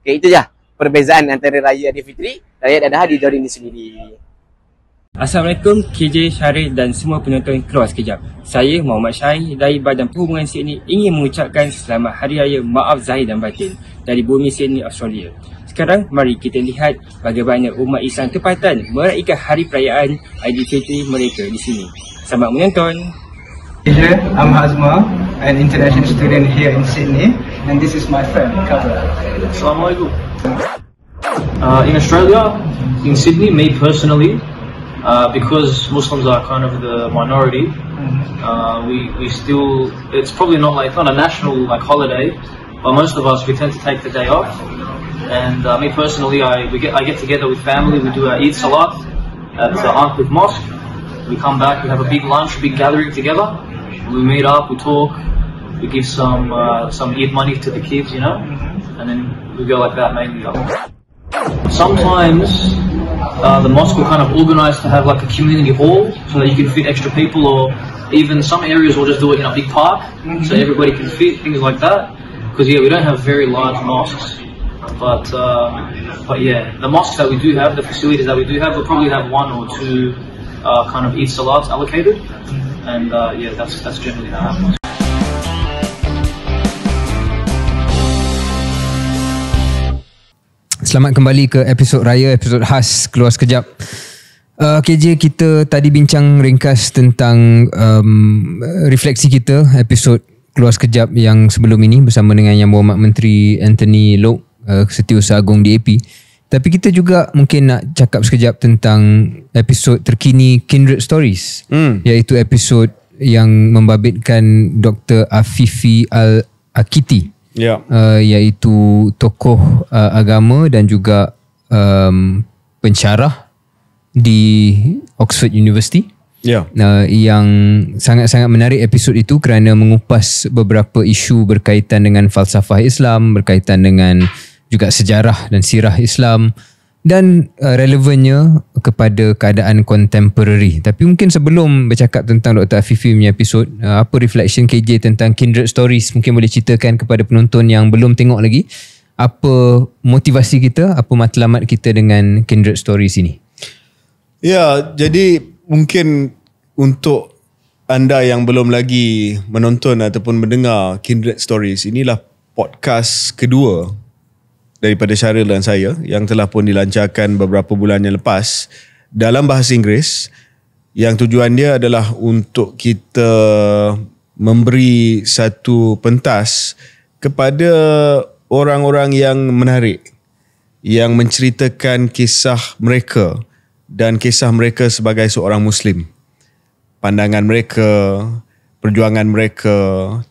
Okay, itu je lah perbezaan antara raya di Fitri dan raya di Adha di Jordan ini sendiri. Assalamualaikum KJ Syarif dan semua penonton Keluar Sekejap. Saya Muhammad Syahir dari Badan Perhubungan Sydney ingin mengucapkan selamat Hari Raya Maaf Zahir dan Batin dari bumi Sydney, Australia. Sekarang mari kita lihat bagaimana umat Islam tempatan meraihkan hari perayaan Aidilfitri mereka di sini. Selamat menonton! Here, I'm Hazma, an international student here in Sydney, and this is my friend, Kabra. Assalamualaikum. Uh, in Australia, in Sydney, me personally, uh, because Muslims are kind of the minority, mm-hmm. uh, we, we still, it's probably not like, not a national like holiday, but most of us, we tend to take the day off. And uh, me personally, I, we get, I get together with family, we do our Eid Salat at the Arncliffe Mosque. We come back, we have a big lunch, a big gathering together. We meet up, we talk, we give some uh, some Eid money to the kids, you know, mm-hmm. and then we go like that mainly. Sometimes uh, the mosque will kind of organise to have like a community hall so that you can fit extra people, or even some areas will just do it in a big park mm-hmm. so everybody can fit things like that. Because yeah, we don't have very large mosques, but uh, but yeah, the mosques that we do have, the facilities that we do have, we will probably have one or two uh, kind of Eid salats allocated, mm-hmm. and uh, yeah, that's that's generally how. it selamat kembali ke episod raya, episod khas keluar sekejap. Uh, KJ, kita tadi bincang ringkas tentang um, refleksi kita episod keluar sekejap yang sebelum ini bersama dengan Yang Berhormat Menteri Anthony Lowe, uh, Setiausaha Agong DAP. Tapi kita juga mungkin nak cakap sekejap tentang episod terkini Kindred Stories hmm. iaitu episod yang membabitkan Dr. Afifi Al-Akiti yeah. Ya. uh, iaitu tokoh uh, agama dan juga um, pencarah di Oxford University. Yeah. Ya. Uh, yang sangat-sangat menarik episod itu kerana mengupas beberapa isu berkaitan dengan falsafah Islam, berkaitan dengan juga sejarah dan sirah Islam dan uh, relevannya kepada keadaan contemporary tapi mungkin sebelum bercakap tentang Dr. Afifi punya episod uh, apa reflection KJ tentang Kindred Stories mungkin boleh ceritakan kepada penonton yang belum tengok lagi apa motivasi kita apa matlamat kita dengan Kindred Stories ini ya jadi mungkin untuk anda yang belum lagi menonton ataupun mendengar Kindred Stories inilah podcast kedua daripada Syaril dan saya yang telah pun dilancarkan beberapa bulan yang lepas dalam bahasa Inggeris yang tujuan dia adalah untuk kita memberi satu pentas kepada orang-orang yang menarik yang menceritakan kisah mereka dan kisah mereka sebagai seorang muslim pandangan mereka perjuangan mereka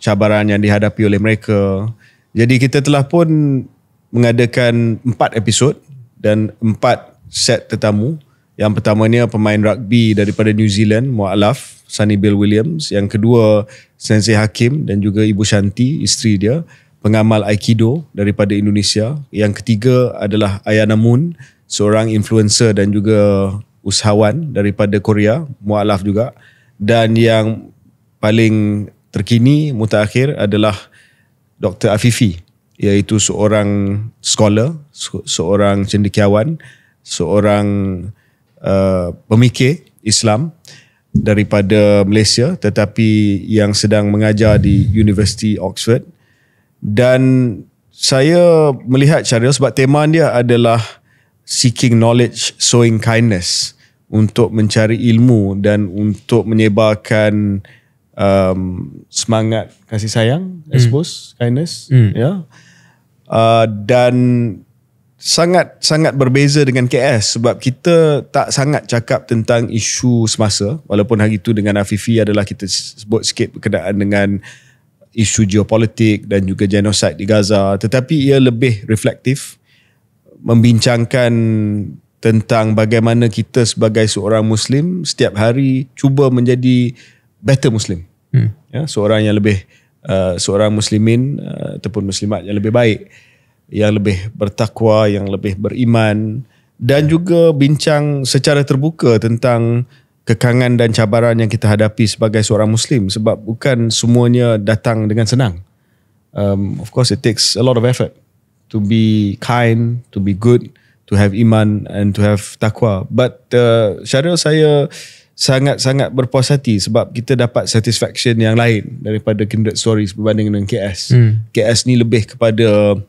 cabaran yang dihadapi oleh mereka jadi kita telah pun mengadakan empat episod dan empat set tetamu. Yang pertamanya pemain rugby daripada New Zealand, Mu'alaf, Sunny Bill Williams. Yang kedua, Sensei Hakim dan juga Ibu Shanti, isteri dia. Pengamal Aikido daripada Indonesia. Yang ketiga adalah Ayana Moon, seorang influencer dan juga usahawan daripada Korea, Mu'alaf juga. Dan yang paling terkini, mutakhir adalah Dr. Afifi iaitu seorang scholar, seorang cendekiawan, seorang uh, pemikir Islam daripada Malaysia tetapi yang sedang mengajar di University Oxford dan saya melihat Syaril sebab tema dia adalah seeking knowledge, sowing kindness untuk mencari ilmu dan untuk menyebarkan um, semangat kasih sayang, I hmm. suppose, kindness. Mm. Yeah. Uh, dan sangat sangat berbeza dengan KS sebab kita tak sangat cakap tentang isu semasa walaupun hari itu dengan Afifi adalah kita sebut sikit berkenaan dengan isu geopolitik dan juga genosid di Gaza tetapi ia lebih reflektif membincangkan tentang bagaimana kita sebagai seorang muslim setiap hari cuba menjadi better muslim hmm. ya seorang yang lebih Uh, seorang muslimin uh, ataupun muslimat yang lebih baik yang lebih bertakwa yang lebih beriman dan juga bincang secara terbuka tentang kekangan dan cabaran yang kita hadapi sebagai seorang muslim sebab bukan semuanya datang dengan senang um of course it takes a lot of effort to be kind to be good to have iman and to have takwa but uh, Syaril saya uh, sangat-sangat berpuas hati sebab kita dapat satisfaction yang lain daripada Kindred Stories berbanding dengan KS. Hmm. KS ni lebih kepada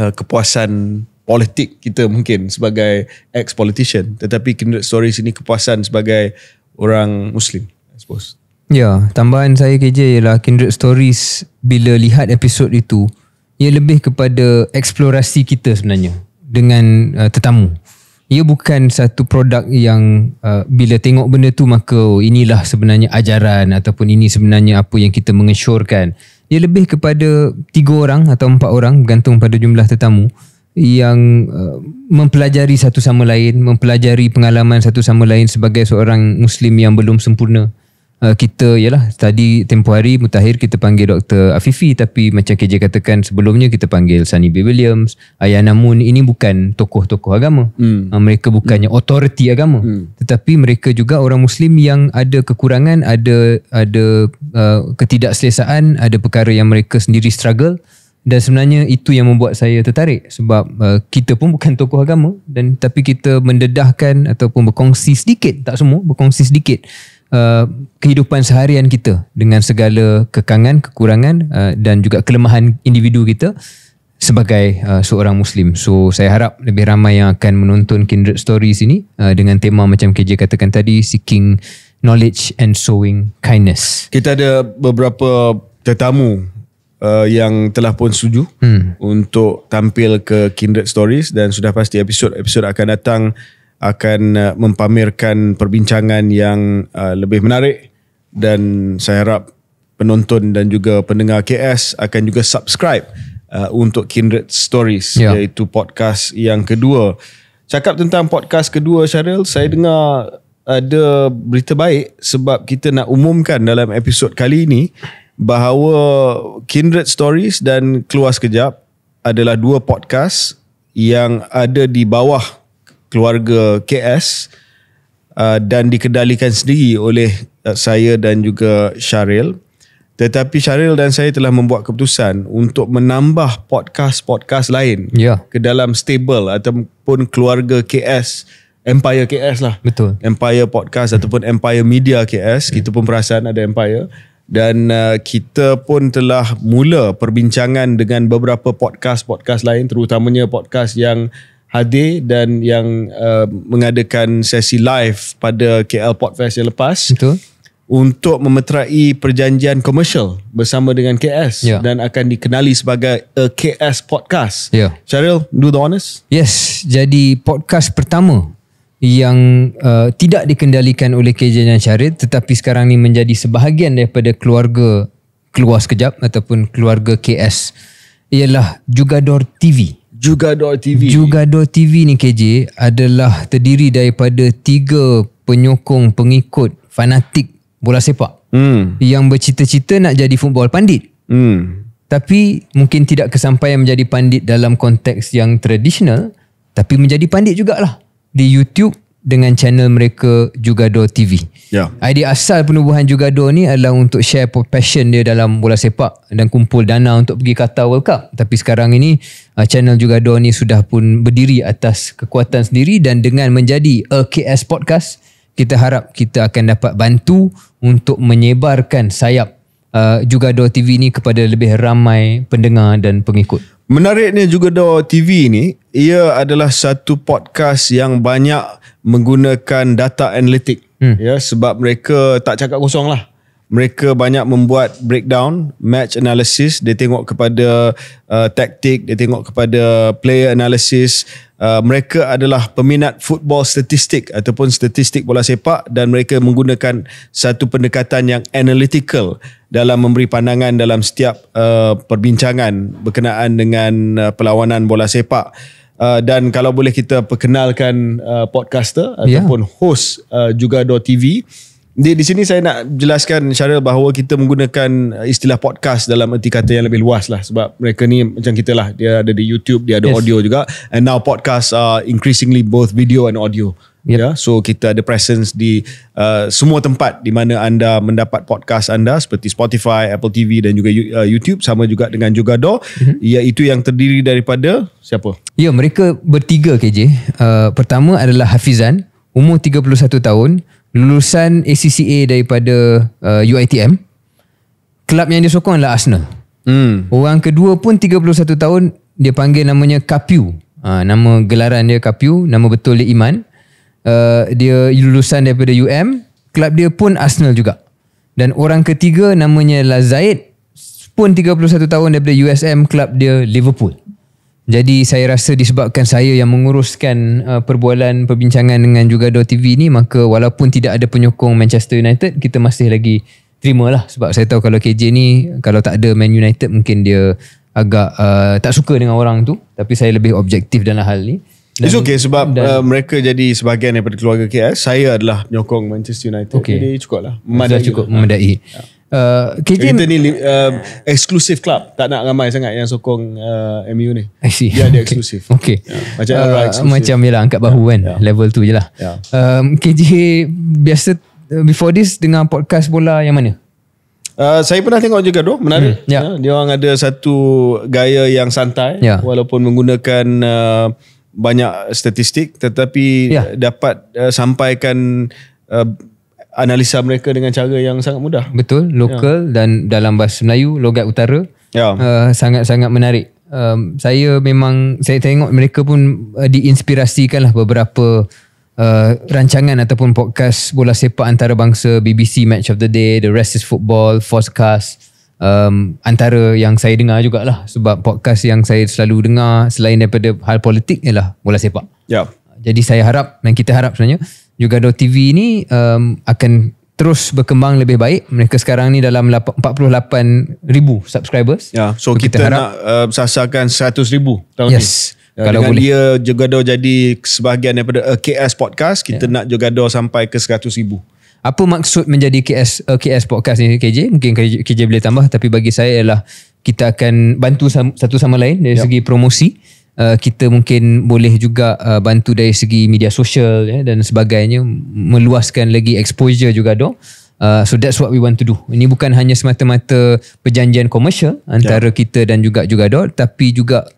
uh, kepuasan politik kita mungkin sebagai ex politician tetapi Kindred Stories ini kepuasan sebagai orang muslim I suppose. Ya, tambahan saya KJ ialah Kindred Stories bila lihat episod itu ia lebih kepada eksplorasi kita sebenarnya dengan uh, tetamu ia bukan satu produk yang uh, bila tengok benda tu maka oh, inilah sebenarnya ajaran ataupun ini sebenarnya apa yang kita mengesyorkan. Ia lebih kepada tiga orang atau empat orang bergantung pada jumlah tetamu yang uh, mempelajari satu sama lain, mempelajari pengalaman satu sama lain sebagai seorang Muslim yang belum sempurna. Uh, kita ialah tadi tempoh hari mutakhir kita panggil Dr. Afifi tapi macam KJ katakan sebelumnya kita panggil Sunny B. Williams Ayah namun ini bukan tokoh-tokoh agama hmm. uh, mereka bukannya hmm. authority agama hmm. tetapi mereka juga orang muslim yang ada kekurangan ada ada uh, ketidakselesaan ada perkara yang mereka sendiri struggle dan sebenarnya itu yang membuat saya tertarik sebab uh, kita pun bukan tokoh agama dan tapi kita mendedahkan ataupun berkongsi sedikit tak semua berkongsi sedikit Uh, kehidupan seharian kita dengan segala kekangan, kekurangan uh, dan juga kelemahan individu kita sebagai uh, seorang Muslim. So saya harap lebih ramai yang akan menonton Kindred Stories ini uh, dengan tema macam KJ katakan tadi, Seeking Knowledge and Sowing Kindness. Kita ada beberapa tetamu uh, yang telah pun setuju hmm. untuk tampil ke Kindred Stories dan sudah pasti episod-episod akan datang akan uh, mempamerkan perbincangan yang uh, lebih menarik dan saya harap penonton dan juga pendengar KS akan juga subscribe uh, untuk Kindred Stories yeah. iaitu podcast yang kedua. Cakap tentang podcast kedua Cheryl, saya dengar ada berita baik sebab kita nak umumkan dalam episod kali ini bahawa Kindred Stories dan Keluar Sekejap adalah dua podcast yang ada di bawah keluarga KS uh, dan dikendalikan sendiri oleh uh, saya dan juga Syaril. Tetapi Syaril dan saya telah membuat keputusan untuk menambah podcast-podcast lain yeah. ke dalam stable ataupun keluarga KS, Empire KS lah. Betul. Empire Podcast hmm. ataupun Empire Media KS. Hmm. Kita pun perasan ada Empire. Dan uh, kita pun telah mula perbincangan dengan beberapa podcast-podcast lain terutamanya podcast yang hadir dan yang uh, mengadakan sesi live pada KL Podfest yang lepas. Betul. Untuk memeterai perjanjian komersial bersama dengan KS yeah. dan akan dikenali sebagai a KS podcast. Yeah. Cheryl, do the honors. Yes, jadi podcast pertama yang uh, tidak dikendalikan oleh KJ dan Syarid tetapi sekarang ini menjadi sebahagian daripada keluarga keluar sekejap ataupun keluarga KS ialah Jugador TV tv. Juga.tv tv ni KJ adalah terdiri daripada tiga penyokong pengikut fanatik bola sepak hmm. yang bercita-cita nak jadi football pandit hmm. tapi mungkin tidak kesampaian menjadi pandit dalam konteks yang tradisional tapi menjadi pandit jugalah di YouTube dengan channel mereka Jugador TV. Yeah. Idea asal penubuhan Jugador ni adalah untuk share passion dia dalam bola sepak dan kumpul dana untuk pergi Qatar World Cup. Tapi sekarang ini uh, channel Jugador ni sudah pun berdiri atas kekuatan sendiri dan dengan menjadi AKS podcast, kita harap kita akan dapat bantu untuk menyebarkan sayap uh, Jugador TV ni kepada lebih ramai pendengar dan pengikut. Menariknya juga Jugador TV ni ia adalah satu podcast yang banyak menggunakan data analitik, hmm. ya sebab mereka tak cakap kosong lah mereka banyak membuat breakdown match analysis dia tengok kepada uh, taktik dia tengok kepada player analysis uh, mereka adalah peminat football statistik ataupun statistik bola sepak dan mereka menggunakan satu pendekatan yang analytical dalam memberi pandangan dalam setiap uh, perbincangan berkenaan dengan uh, perlawanan bola sepak uh, Uh, dan kalau boleh kita perkenalkan uh, podcaster ya. ataupun host uh, juga TV. Di, di sini saya nak jelaskan cara bahawa kita menggunakan uh, istilah podcast dalam erti kata yang lebih luas lah sebab mereka ni macam kita lah dia ada di YouTube dia ada yes. audio juga and now podcast are increasingly both video and audio Yep. Yeah, so kita ada presence di uh, semua tempat di mana anda mendapat podcast anda seperti Spotify, Apple TV dan juga uh, YouTube sama juga dengan juga Do. Mm-hmm. Iaitu ya, yang terdiri daripada siapa? Ya, yeah, mereka bertiga KJ. Uh, pertama adalah Hafizan, umur 31 tahun, lulusan ACCA daripada uh, UiTM. Kelab yang dia sokong adalah Arsenal. Hmm. Orang kedua pun 31 tahun, dia panggil namanya Kapiu. Uh, nama gelaran dia Kapiu, nama betul dia Iman. Uh, dia lulusan daripada UM kelab dia pun Arsenal juga dan orang ketiga namanya Lazaid pun 31 tahun daripada USM kelab dia Liverpool jadi saya rasa disebabkan saya yang menguruskan uh, perbualan perbincangan dengan juga Do TV ni maka walaupun tidak ada penyokong Manchester United kita masih lagi terima lah sebab saya tahu kalau KJ ni kalau tak ada Man United mungkin dia agak uh, tak suka dengan orang tu tapi saya lebih objektif dalam hal ni It's okay sebab uh, mereka jadi sebahagian daripada keluarga KS. Saya adalah penyokong Manchester United. Okay. Jadi cukup lah. Sudah cukup juga. memadai. Ya. Uh, KJ kita ni uh, exclusive club tak nak ramai sangat yang sokong uh, MU ni I see. dia ada eksklusif okay. Okay. Ya. Yeah. macam uh, macam yelah angkat bahu ya. kan yeah. level tu je lah yeah. um, KJ biasa uh, before this dengan podcast bola yang mana? Uh, saya pernah tengok juga tu menarik hmm. yeah. Uh, yeah. dia orang ada satu gaya yang santai yeah. walaupun menggunakan uh, banyak statistik tetapi yeah. dapat uh, sampaikan uh, analisa mereka dengan cara yang sangat mudah. Betul, ya. lokal yeah. dan dalam bahasa Melayu, logat utara. Ya. Eh, sangat-sangat yeah. uh, menarik. Um, saya memang, saya tengok mereka pun uh, diinspirasikan lah beberapa uh, rancangan ataupun podcast bola sepak antarabangsa, BBC Match of the Day, The Rest is Football, Forecast um, antara yang saya dengar jugalah sebab podcast yang saya selalu dengar selain daripada hal politik ialah bola sepak. Yeah. Jadi saya harap dan kita harap sebenarnya Jugado TV ni um, akan terus berkembang lebih baik. Mereka sekarang ni dalam 48 ribu subscribers. Ya, yeah. so, so kita, kita harap, nak uh, sasarkan 100 ribu tahun yes. ni. Ya, kalau Dengan boleh. dia Jogador jadi sebahagian daripada uh, KS Podcast, kita yeah. nak Jogador sampai ke 100 ribu apa maksud menjadi KS uh, eh, KS podcast ni KJ mungkin KJ, KJ boleh tambah tapi bagi saya ialah kita akan bantu sama, satu sama lain dari yep. Ya. segi promosi uh, kita mungkin boleh juga uh, bantu dari segi media sosial ya, dan sebagainya meluaskan lagi exposure juga dok Uh, so that's what we want to do. Ini bukan hanya semata-mata perjanjian komersial ya. antara yeah. kita dan juga juga dot tapi juga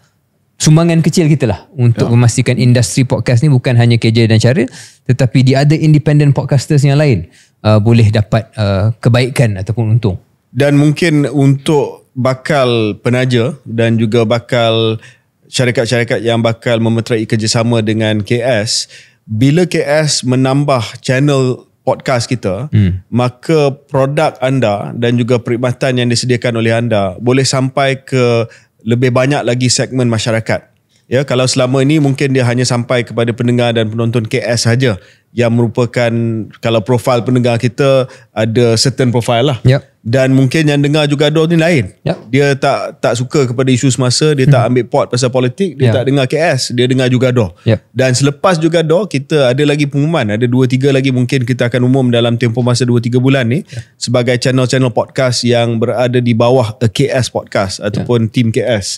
sumbangan kecil kita lah untuk yeah. memastikan industri podcast ni bukan hanya KJ dan Syaril tetapi di ada independent podcasters yang lain uh, boleh dapat uh, kebaikan ataupun untung. Dan mungkin untuk bakal penaja dan juga bakal syarikat-syarikat yang bakal memeterai kerjasama dengan KS bila KS menambah channel podcast kita hmm. maka produk anda dan juga perkhidmatan yang disediakan oleh anda boleh sampai ke lebih banyak lagi segmen masyarakat. Ya, kalau selama ini mungkin dia hanya sampai kepada pendengar dan penonton KS saja yang merupakan kalau profil pendengar kita ada certain profile lah. Yep. Dan mungkin yang dengar juga ada ni lain. Yep. Dia tak tak suka kepada isu semasa, dia hmm. tak ambil pot pasal politik, dia yep. Ya. tak dengar KS, dia dengar juga do. Yep. Ya. Dan selepas juga do, kita ada lagi pengumuman, ada 2 3 lagi mungkin kita akan umum dalam tempoh masa 2 3 bulan ni yep. Ya. sebagai channel-channel podcast yang berada di bawah KS podcast ataupun yep. team KS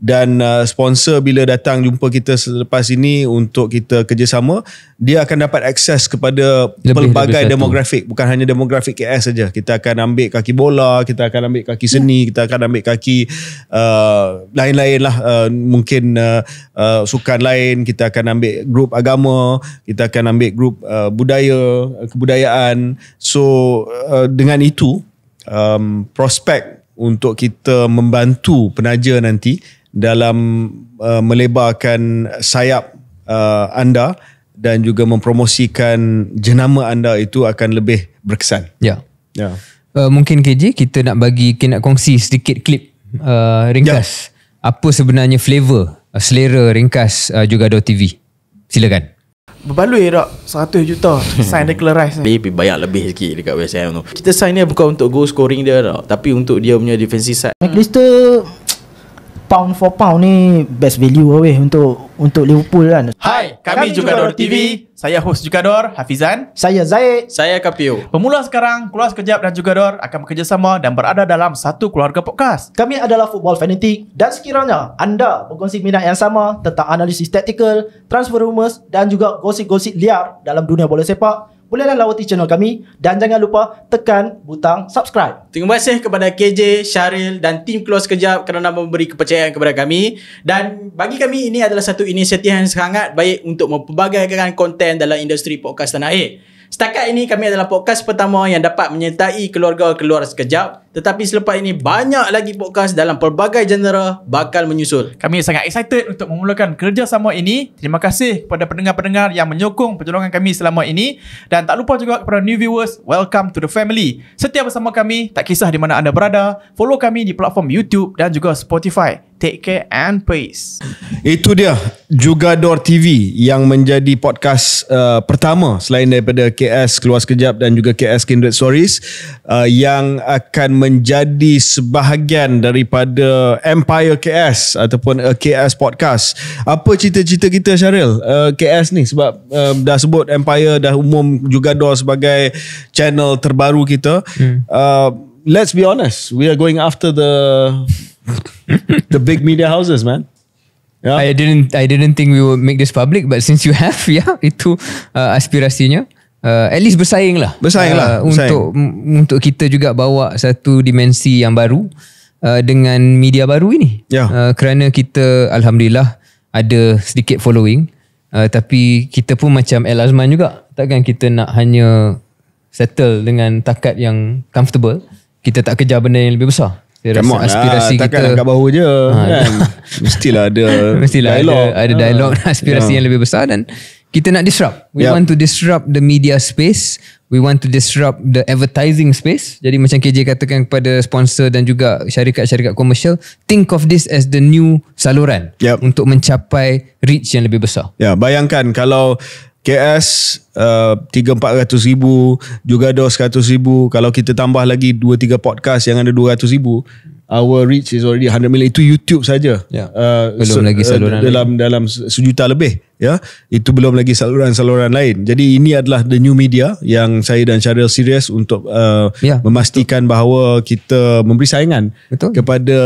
dan uh, sponsor bila datang jumpa kita selepas ini untuk kita kerjasama dia akan dapat akses kepada lebih, pelbagai lebih demografik bukan hanya demografik KS saja kita akan ambil kaki bola kita akan ambil kaki ya. seni ya. kita akan ambil kaki uh, lain-lain lah uh, mungkin uh, uh, sukan lain kita akan ambil grup agama kita akan ambil grup uh, budaya uh, kebudayaan so uh, dengan itu um, prospek untuk kita membantu penaja nanti dalam uh, melebarkan sayap uh, anda dan juga mempromosikan jenama anda itu akan lebih berkesan. Ya. Ya. Uh, mungkin KJ kita nak bagi kita nak kongsi sedikit klip uh, ringkas ya. apa sebenarnya flavor uh, selera ringkas uh, juga TV. Silakan. Berbaloi tak 100 juta sign dia kelerais ni Tapi bayar lebih sikit dekat WSM tu Kita sign dia bukan untuk goal scoring dia tak Tapi untuk dia punya defensive side McAllister pound for pound ni best value lah weh untuk untuk Liverpool kan. Hai, kami, kami Dor TV. Saya host Dor, Hafizan. Saya Zaid. Saya Kapio. Pemula sekarang, keluar kejap dan juga Dor akan bekerjasama dan berada dalam satu keluarga podcast. Kami adalah football fanatic dan sekiranya anda berkongsi minat yang sama tentang analisis tactical, transfer rumours dan juga gosip-gosip liar dalam dunia bola sepak, bolehlah lawati channel kami dan jangan lupa tekan butang subscribe. Terima kasih kepada KJ, Syaril dan tim Close Kejap kerana memberi kepercayaan kepada kami dan bagi kami ini adalah satu inisiatif yang sangat baik untuk memperbagaikan konten dalam industri podcast tanah air. Setakat ini kami adalah podcast pertama yang dapat menyertai keluarga keluar sekejap tetapi selepas ini banyak lagi podcast dalam pelbagai genre bakal menyusul. Kami sangat excited untuk memulakan kerjasama ini. Terima kasih kepada pendengar-pendengar yang menyokong pertolongan kami selama ini dan tak lupa juga kepada new viewers, welcome to the family. Setiap bersama kami, tak kisah di mana anda berada, follow kami di platform YouTube dan juga Spotify. Take care and peace. Itu dia Jugador TV yang menjadi podcast uh, pertama selain daripada KS Keluar Sekejap dan juga KS Kindred Stories uh, yang akan menjadi sebahagian daripada Empire KS ataupun uh, KS Podcast. Apa cerita-cerita kita Syaril uh, KS ni sebab uh, dah sebut Empire dah umum juga dah sebagai channel terbaru kita. Hmm. Uh, let's be honest, we are going after the the big media houses, man. Yeah. I didn't I didn't think we would make this public but since you have [LAUGHS] yeah itu uh, aspirasinya uh, at least bersaing lah bersaing lah uh, bersaing. untuk untuk kita juga bawa satu dimensi yang baru uh, dengan media baru ini yeah. uh, kerana kita alhamdulillah ada sedikit following uh, tapi kita pun macam El Azman juga takkan kita nak hanya settle dengan takat yang comfortable kita tak kejar benda yang lebih besar saya Come rasa lah, aspirasi lah, kita takkan bahu je ha, kan? [LAUGHS] mestilah ada mestilah dialog. ada, ada dialog ha. aspirasi yeah. yang lebih besar dan kita nak disrupt. We yep. want to disrupt the media space. We want to disrupt the advertising space. Jadi macam KJ katakan kepada sponsor dan juga syarikat-syarikat komersial, think of this as the new saluran yep. untuk mencapai reach yang lebih besar. Ya, yeah, bayangkan kalau KS uh, 3-400 ribu, juga ada 100 ribu, kalau kita tambah lagi 2-3 podcast yang ada 200 ribu, our reach is already 100 million itu YouTube saja. Yeah. Uh, belum se- lagi uh, saluran uh, dalam lagi. dalam sejuta lebih ya. Yeah? Itu belum lagi saluran-saluran lain. Jadi ini adalah the new media yang saya dan Syaril serius untuk uh, yeah. Ya, memastikan Betul. bahawa kita memberi saingan Betul. kepada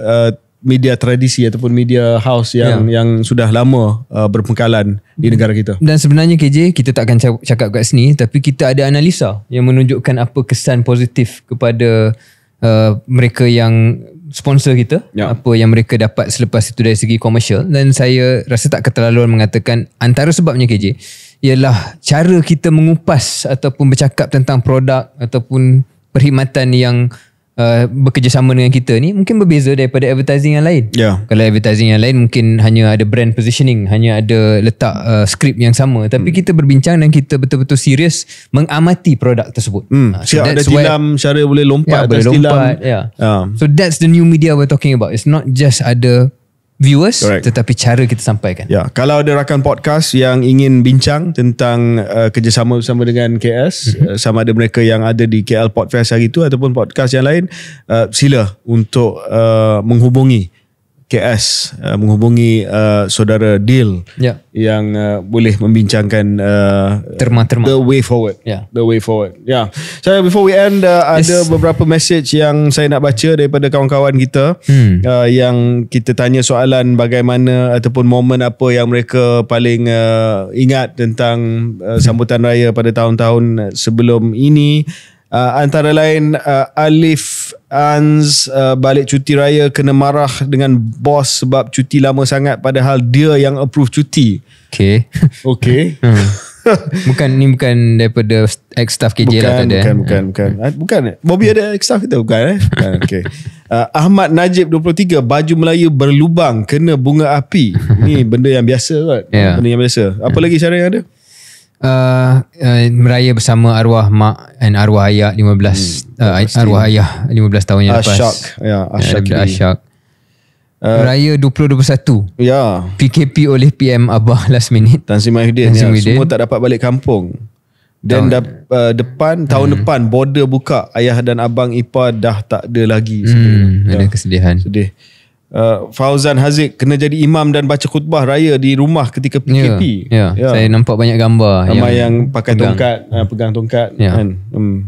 uh, media tradisi ataupun media house yang yeah. yang sudah lama uh, berpengkalan di hmm. negara kita. Dan sebenarnya KJ kita takkan akan cakap kat sini tapi kita ada analisa yang menunjukkan apa kesan positif kepada uh, mereka yang sponsor kita ya. apa yang mereka dapat selepas itu dari segi komersial dan saya rasa tak keterlaluan mengatakan antara sebabnya KJ ialah cara kita mengupas ataupun bercakap tentang produk ataupun perkhidmatan yang Uh, bekerjasama dengan kita ni mungkin berbeza daripada advertising yang lain. Yeah. Kalau advertising yang lain mungkin hanya ada brand positioning, hanya ada letak uh, skrip yang sama tapi mm. kita berbincang dan kita betul-betul serius mengamati produk tersebut. Mm. So Siap ada tilam, syara boleh lompat yeah, boleh lompat, Yeah. Ya. Um. So that's the new media we're talking about. It's not just ada viewers Correct. tetapi cara kita sampaikan. Ya, yeah. kalau ada rakan podcast yang ingin bincang tentang uh, kerjasama bersama dengan KS mm-hmm. uh, sama ada mereka yang ada di KL Podcast hari itu ataupun podcast yang lain, uh, sila untuk uh, menghubungi KS uh, menghubungi uh, saudara Dil yeah. yang uh, boleh membincangkan uh, terma-terma the way forward yeah. the way forward yeah saya so, before we end uh, yes. ada beberapa message yang saya nak baca daripada kawan-kawan kita hmm. uh, yang kita tanya soalan bagaimana ataupun momen apa yang mereka paling uh, ingat tentang uh, sambutan raya pada tahun-tahun sebelum ini Uh, antara lain uh, Alif Anz uh, balik cuti raya kena marah dengan bos sebab cuti lama sangat padahal dia yang approve cuti. Okay. [LAUGHS] Okay. hmm. [LAUGHS] Bukan ni bukan daripada ex staff KJ lah, bukan, lah tadi. Bukan, eh? bukan, hmm. bukan. Ah, bukan. Bobby ada ex staff kita bukan eh. Okay. [LAUGHS] Uh, Ahmad Najib 23 baju Melayu berlubang kena bunga api. Ni benda yang biasa kot. Yeah. Benda yang biasa. Apa yeah. Hmm. lagi cara yang ada? Uh, uh, meraya bersama arwah mak dan arwah ayah 15 hmm, uh, arwah ayah 15 tahun yang Ashok. lepas Ashak ya Ashak Uh, Raya 2021 Ya yeah. PKP oleh PM Abah last minute Tan Sri Mahyudin, Tan ya. Semua tak dapat balik kampung Dan da, uh, depan Tahun hmm. depan border buka Ayah dan abang Ipa dah tak ada lagi hmm, Ada ya. kesedihan Sedih uh, uh, Fauzan Haziq kena jadi imam dan baca khutbah raya di rumah ketika PKP. Yeah, yeah. yeah. Saya nampak banyak gambar Ramai yang, yang pakai pegang. tongkat, uh, ya. pegang tongkat yeah. kan. Hmm.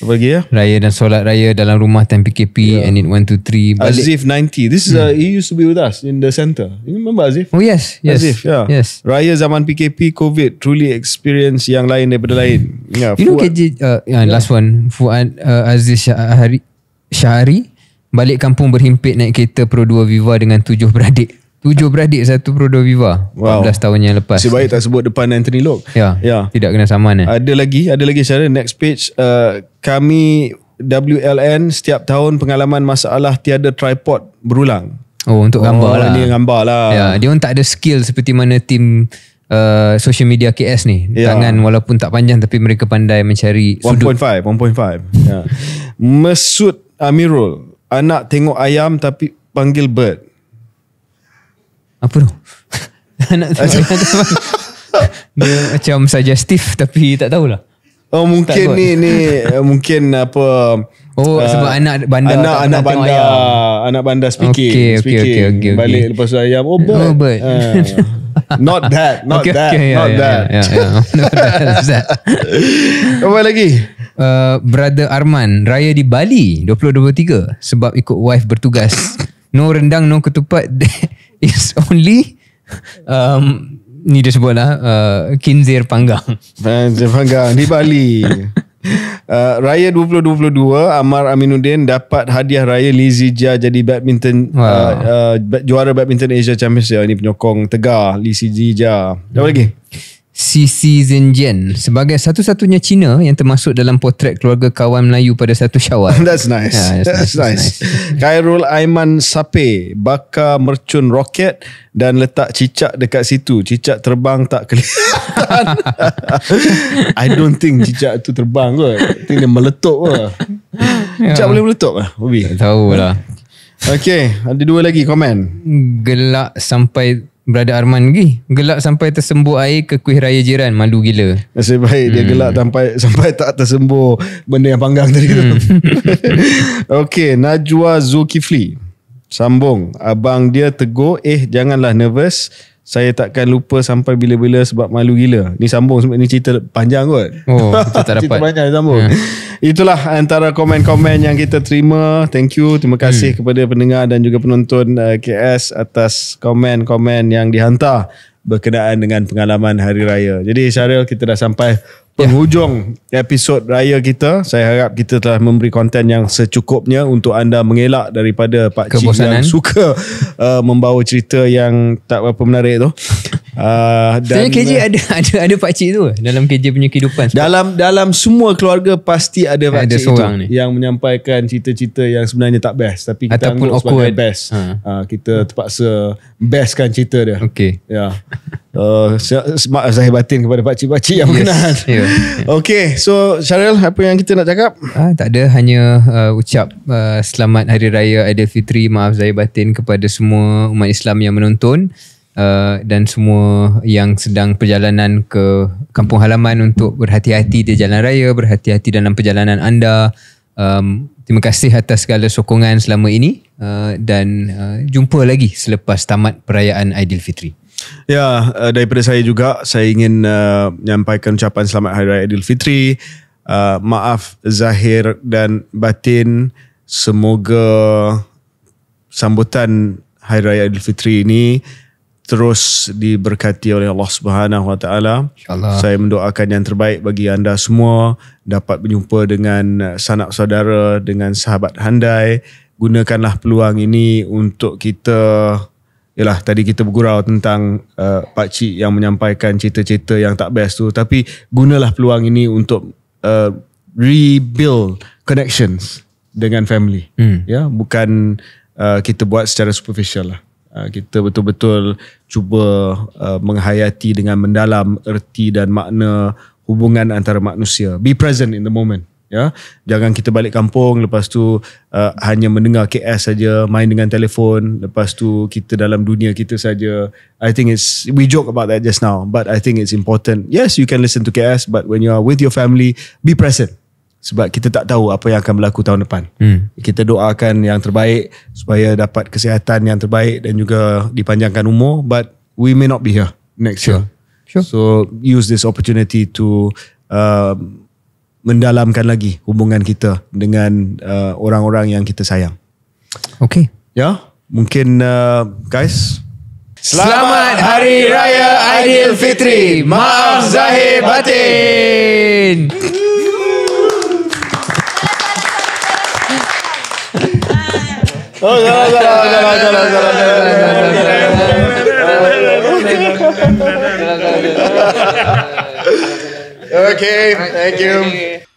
Apa lagi ya? Raya dan solat raya dalam rumah time PKP yeah. and it went to three. Balik. Azif 90. This is yeah. Hmm. uh, he used to be with us in the center. You remember Azif? Oh yes. yes. Azif, yeah. Yes. Raya zaman PKP, COVID truly experience yang lain daripada mm. lain. Hmm. Yeah, you Fuad. know KJ, uh, yeah, yeah. last ya. one. Fuad uh, Aziz Syahari. Syahari? Balik kampung berhimpit naik kereta Pro 2 Viva dengan tujuh beradik. Tujuh beradik satu Pro 2 Viva. Wow. 14 tahun yang lepas. Sebaik tak sebut depan Anthony Lok. Ya. ya. Tidak kena saman. Eh. Ada lagi, ada lagi cara next page. Uh, kami WLN setiap tahun pengalaman masalah tiada tripod berulang. Oh untuk gambar oh, lah. Ini gambar lah. Ya, dia pun tak ada skill seperti mana tim uh, social media KS ni. Ya. Tangan walaupun tak panjang tapi mereka pandai mencari 1. sudut. 1.5, 1.5. ya. [LAUGHS] Mesut Amirul anak tengok ayam tapi panggil bird. Apa tu? [LAUGHS] anak tengok ayam tapi panggil. Dia macam suggestif tapi tak tahulah. Oh mungkin ni ni eh, mungkin apa Oh uh, sebab anak bandar anak anak bandar ayam. anak bandar speaking okay, okay, speaking okay, okay, okay, balik okay. lepas ayam oh bird, oh, Uh, [LAUGHS] not that not okay, that okay, not yeah, that yeah, yeah, yeah. [LAUGHS] not that, that. apa lagi uh, brother Arman raya di Bali 2023 sebab ikut wife bertugas. No rendang, no ketupat. [LAUGHS] It's only um, ni dia sebut lah uh, kinzir panggang. Kinzir panggang di Bali. Uh, raya 2022 Amar Aminuddin dapat hadiah raya Lizzie Jia jadi badminton wow. uh, uh, juara badminton Asia Championship ini penyokong tegar Lizzie Jia. Hmm. lagi? Si Season Jen sebagai satu-satunya Cina yang termasuk dalam potret keluarga kawan Melayu pada satu syawal. [LAUGHS] That's nice. Yeah, that's, that's nice. nice. Khairul Aiman Sape bakar mercun roket dan letak cicak dekat situ. Cicak terbang tak kelihatan. [LAUGHS] I don't think cicak tu terbang kot. I think dia meletup ke. Ya. Cicak boleh meletup lah. Ubi. Tak tahulah. Okay, ada dua lagi komen. Gelak sampai Brother Arman lagi, Gelak sampai tersembur air Ke kuih raya jiran Malu gila Nasib baik hmm. dia gelak sampai, [LAUGHS] sampai tak tersembur Benda yang panggang tadi hmm. [LAUGHS] Okay Najwa Zulkifli Sambung Abang dia tegur Eh janganlah nervous saya takkan lupa sampai bila-bila sebab malu gila. Ni sambung sebab ni cerita panjang kot. Oh, kita [LAUGHS] dapat. cerita panjang sambung. Yeah. Itulah antara komen-komen yang kita terima. Thank you. Terima kasih hmm. kepada pendengar dan juga penonton uh, KS atas komen-komen yang dihantar berkenaan dengan pengalaman hari raya. Jadi Syaril kita dah sampai penghujung yeah. episod raya kita. Saya harap kita telah memberi konten yang secukupnya untuk anda mengelak daripada pak cik yang suka [LAUGHS] Uh, membawa cerita yang tak apa menarik tu. Uh, dan KJ [LAUGHS] ada ada ada pak cik tu dalam KJ punya kehidupan. Sebab dalam dalam semua keluarga pasti ada pak ada cik ni. yang menyampaikan cerita-cerita yang sebenarnya tak best tapi kita Ataupun anggap awkward. best. Ha. Uh, kita terpaksa bestkan cerita dia. Okey. Ya. Yeah. Uh, smart zahir batin kepada pak cik yang yes. berkenan. [LAUGHS] Yeah. Yeah. Okey, so Syaril apa yang kita nak cakap? Ah, tak ada hanya uh, ucap uh, selamat hari raya Aidilfitri, maaf zahir batin kepada semua umat Islam yang menonton. Uh, dan semua yang sedang perjalanan ke kampung halaman untuk berhati-hati di jalan raya, berhati-hati dalam perjalanan anda. Um, terima kasih atas segala sokongan selama ini uh, dan uh, jumpa lagi selepas tamat perayaan Aidilfitri. Ya, uh, daripada saya juga saya ingin uh, menyampaikan ucapan selamat hari raya Aidilfitri. Uh, maaf zahir dan batin. Semoga sambutan Hari Raya Aidilfitri ini uh, terus diberkati oleh Allah Subhanahu Wa Taala. Saya mendoakan yang terbaik bagi anda semua dapat berjumpa dengan sanak saudara, dengan sahabat handai. Gunakanlah peluang ini untuk kita Yalah, tadi kita bergurau tentang uh, Pak Cik yang menyampaikan cerita-cerita yang tak best tu. Tapi gunalah peluang ini untuk uh, rebuild connections dengan family. Hmm. Ya, bukan uh, kita buat secara superficial lah. Ah, kita betul-betul cuba ah, menghayati dengan mendalam erti dan makna hubungan antara manusia be present in the moment ya jangan kita balik kampung lepas tu uh, hanya mendengar KS saja main dengan telefon lepas tu kita dalam dunia kita saja i think it's we joke about that just now but i think it's important yes you can listen to KS but when you are with your family be present sebab kita tak tahu apa yang akan berlaku tahun depan. Hmm. Kita doakan yang terbaik supaya dapat kesihatan yang terbaik dan juga dipanjangkan umur but we may not be here next sure. year. Sure. So use this opportunity to uh, mendalamkan lagi hubungan kita dengan uh, orang-orang yang kita sayang. Okay. Ya, yeah? mungkin uh, guys Selamat Hari Raya Aidilfitri. Maaf Zahir Batin. Woo-hoo. okay, thank you.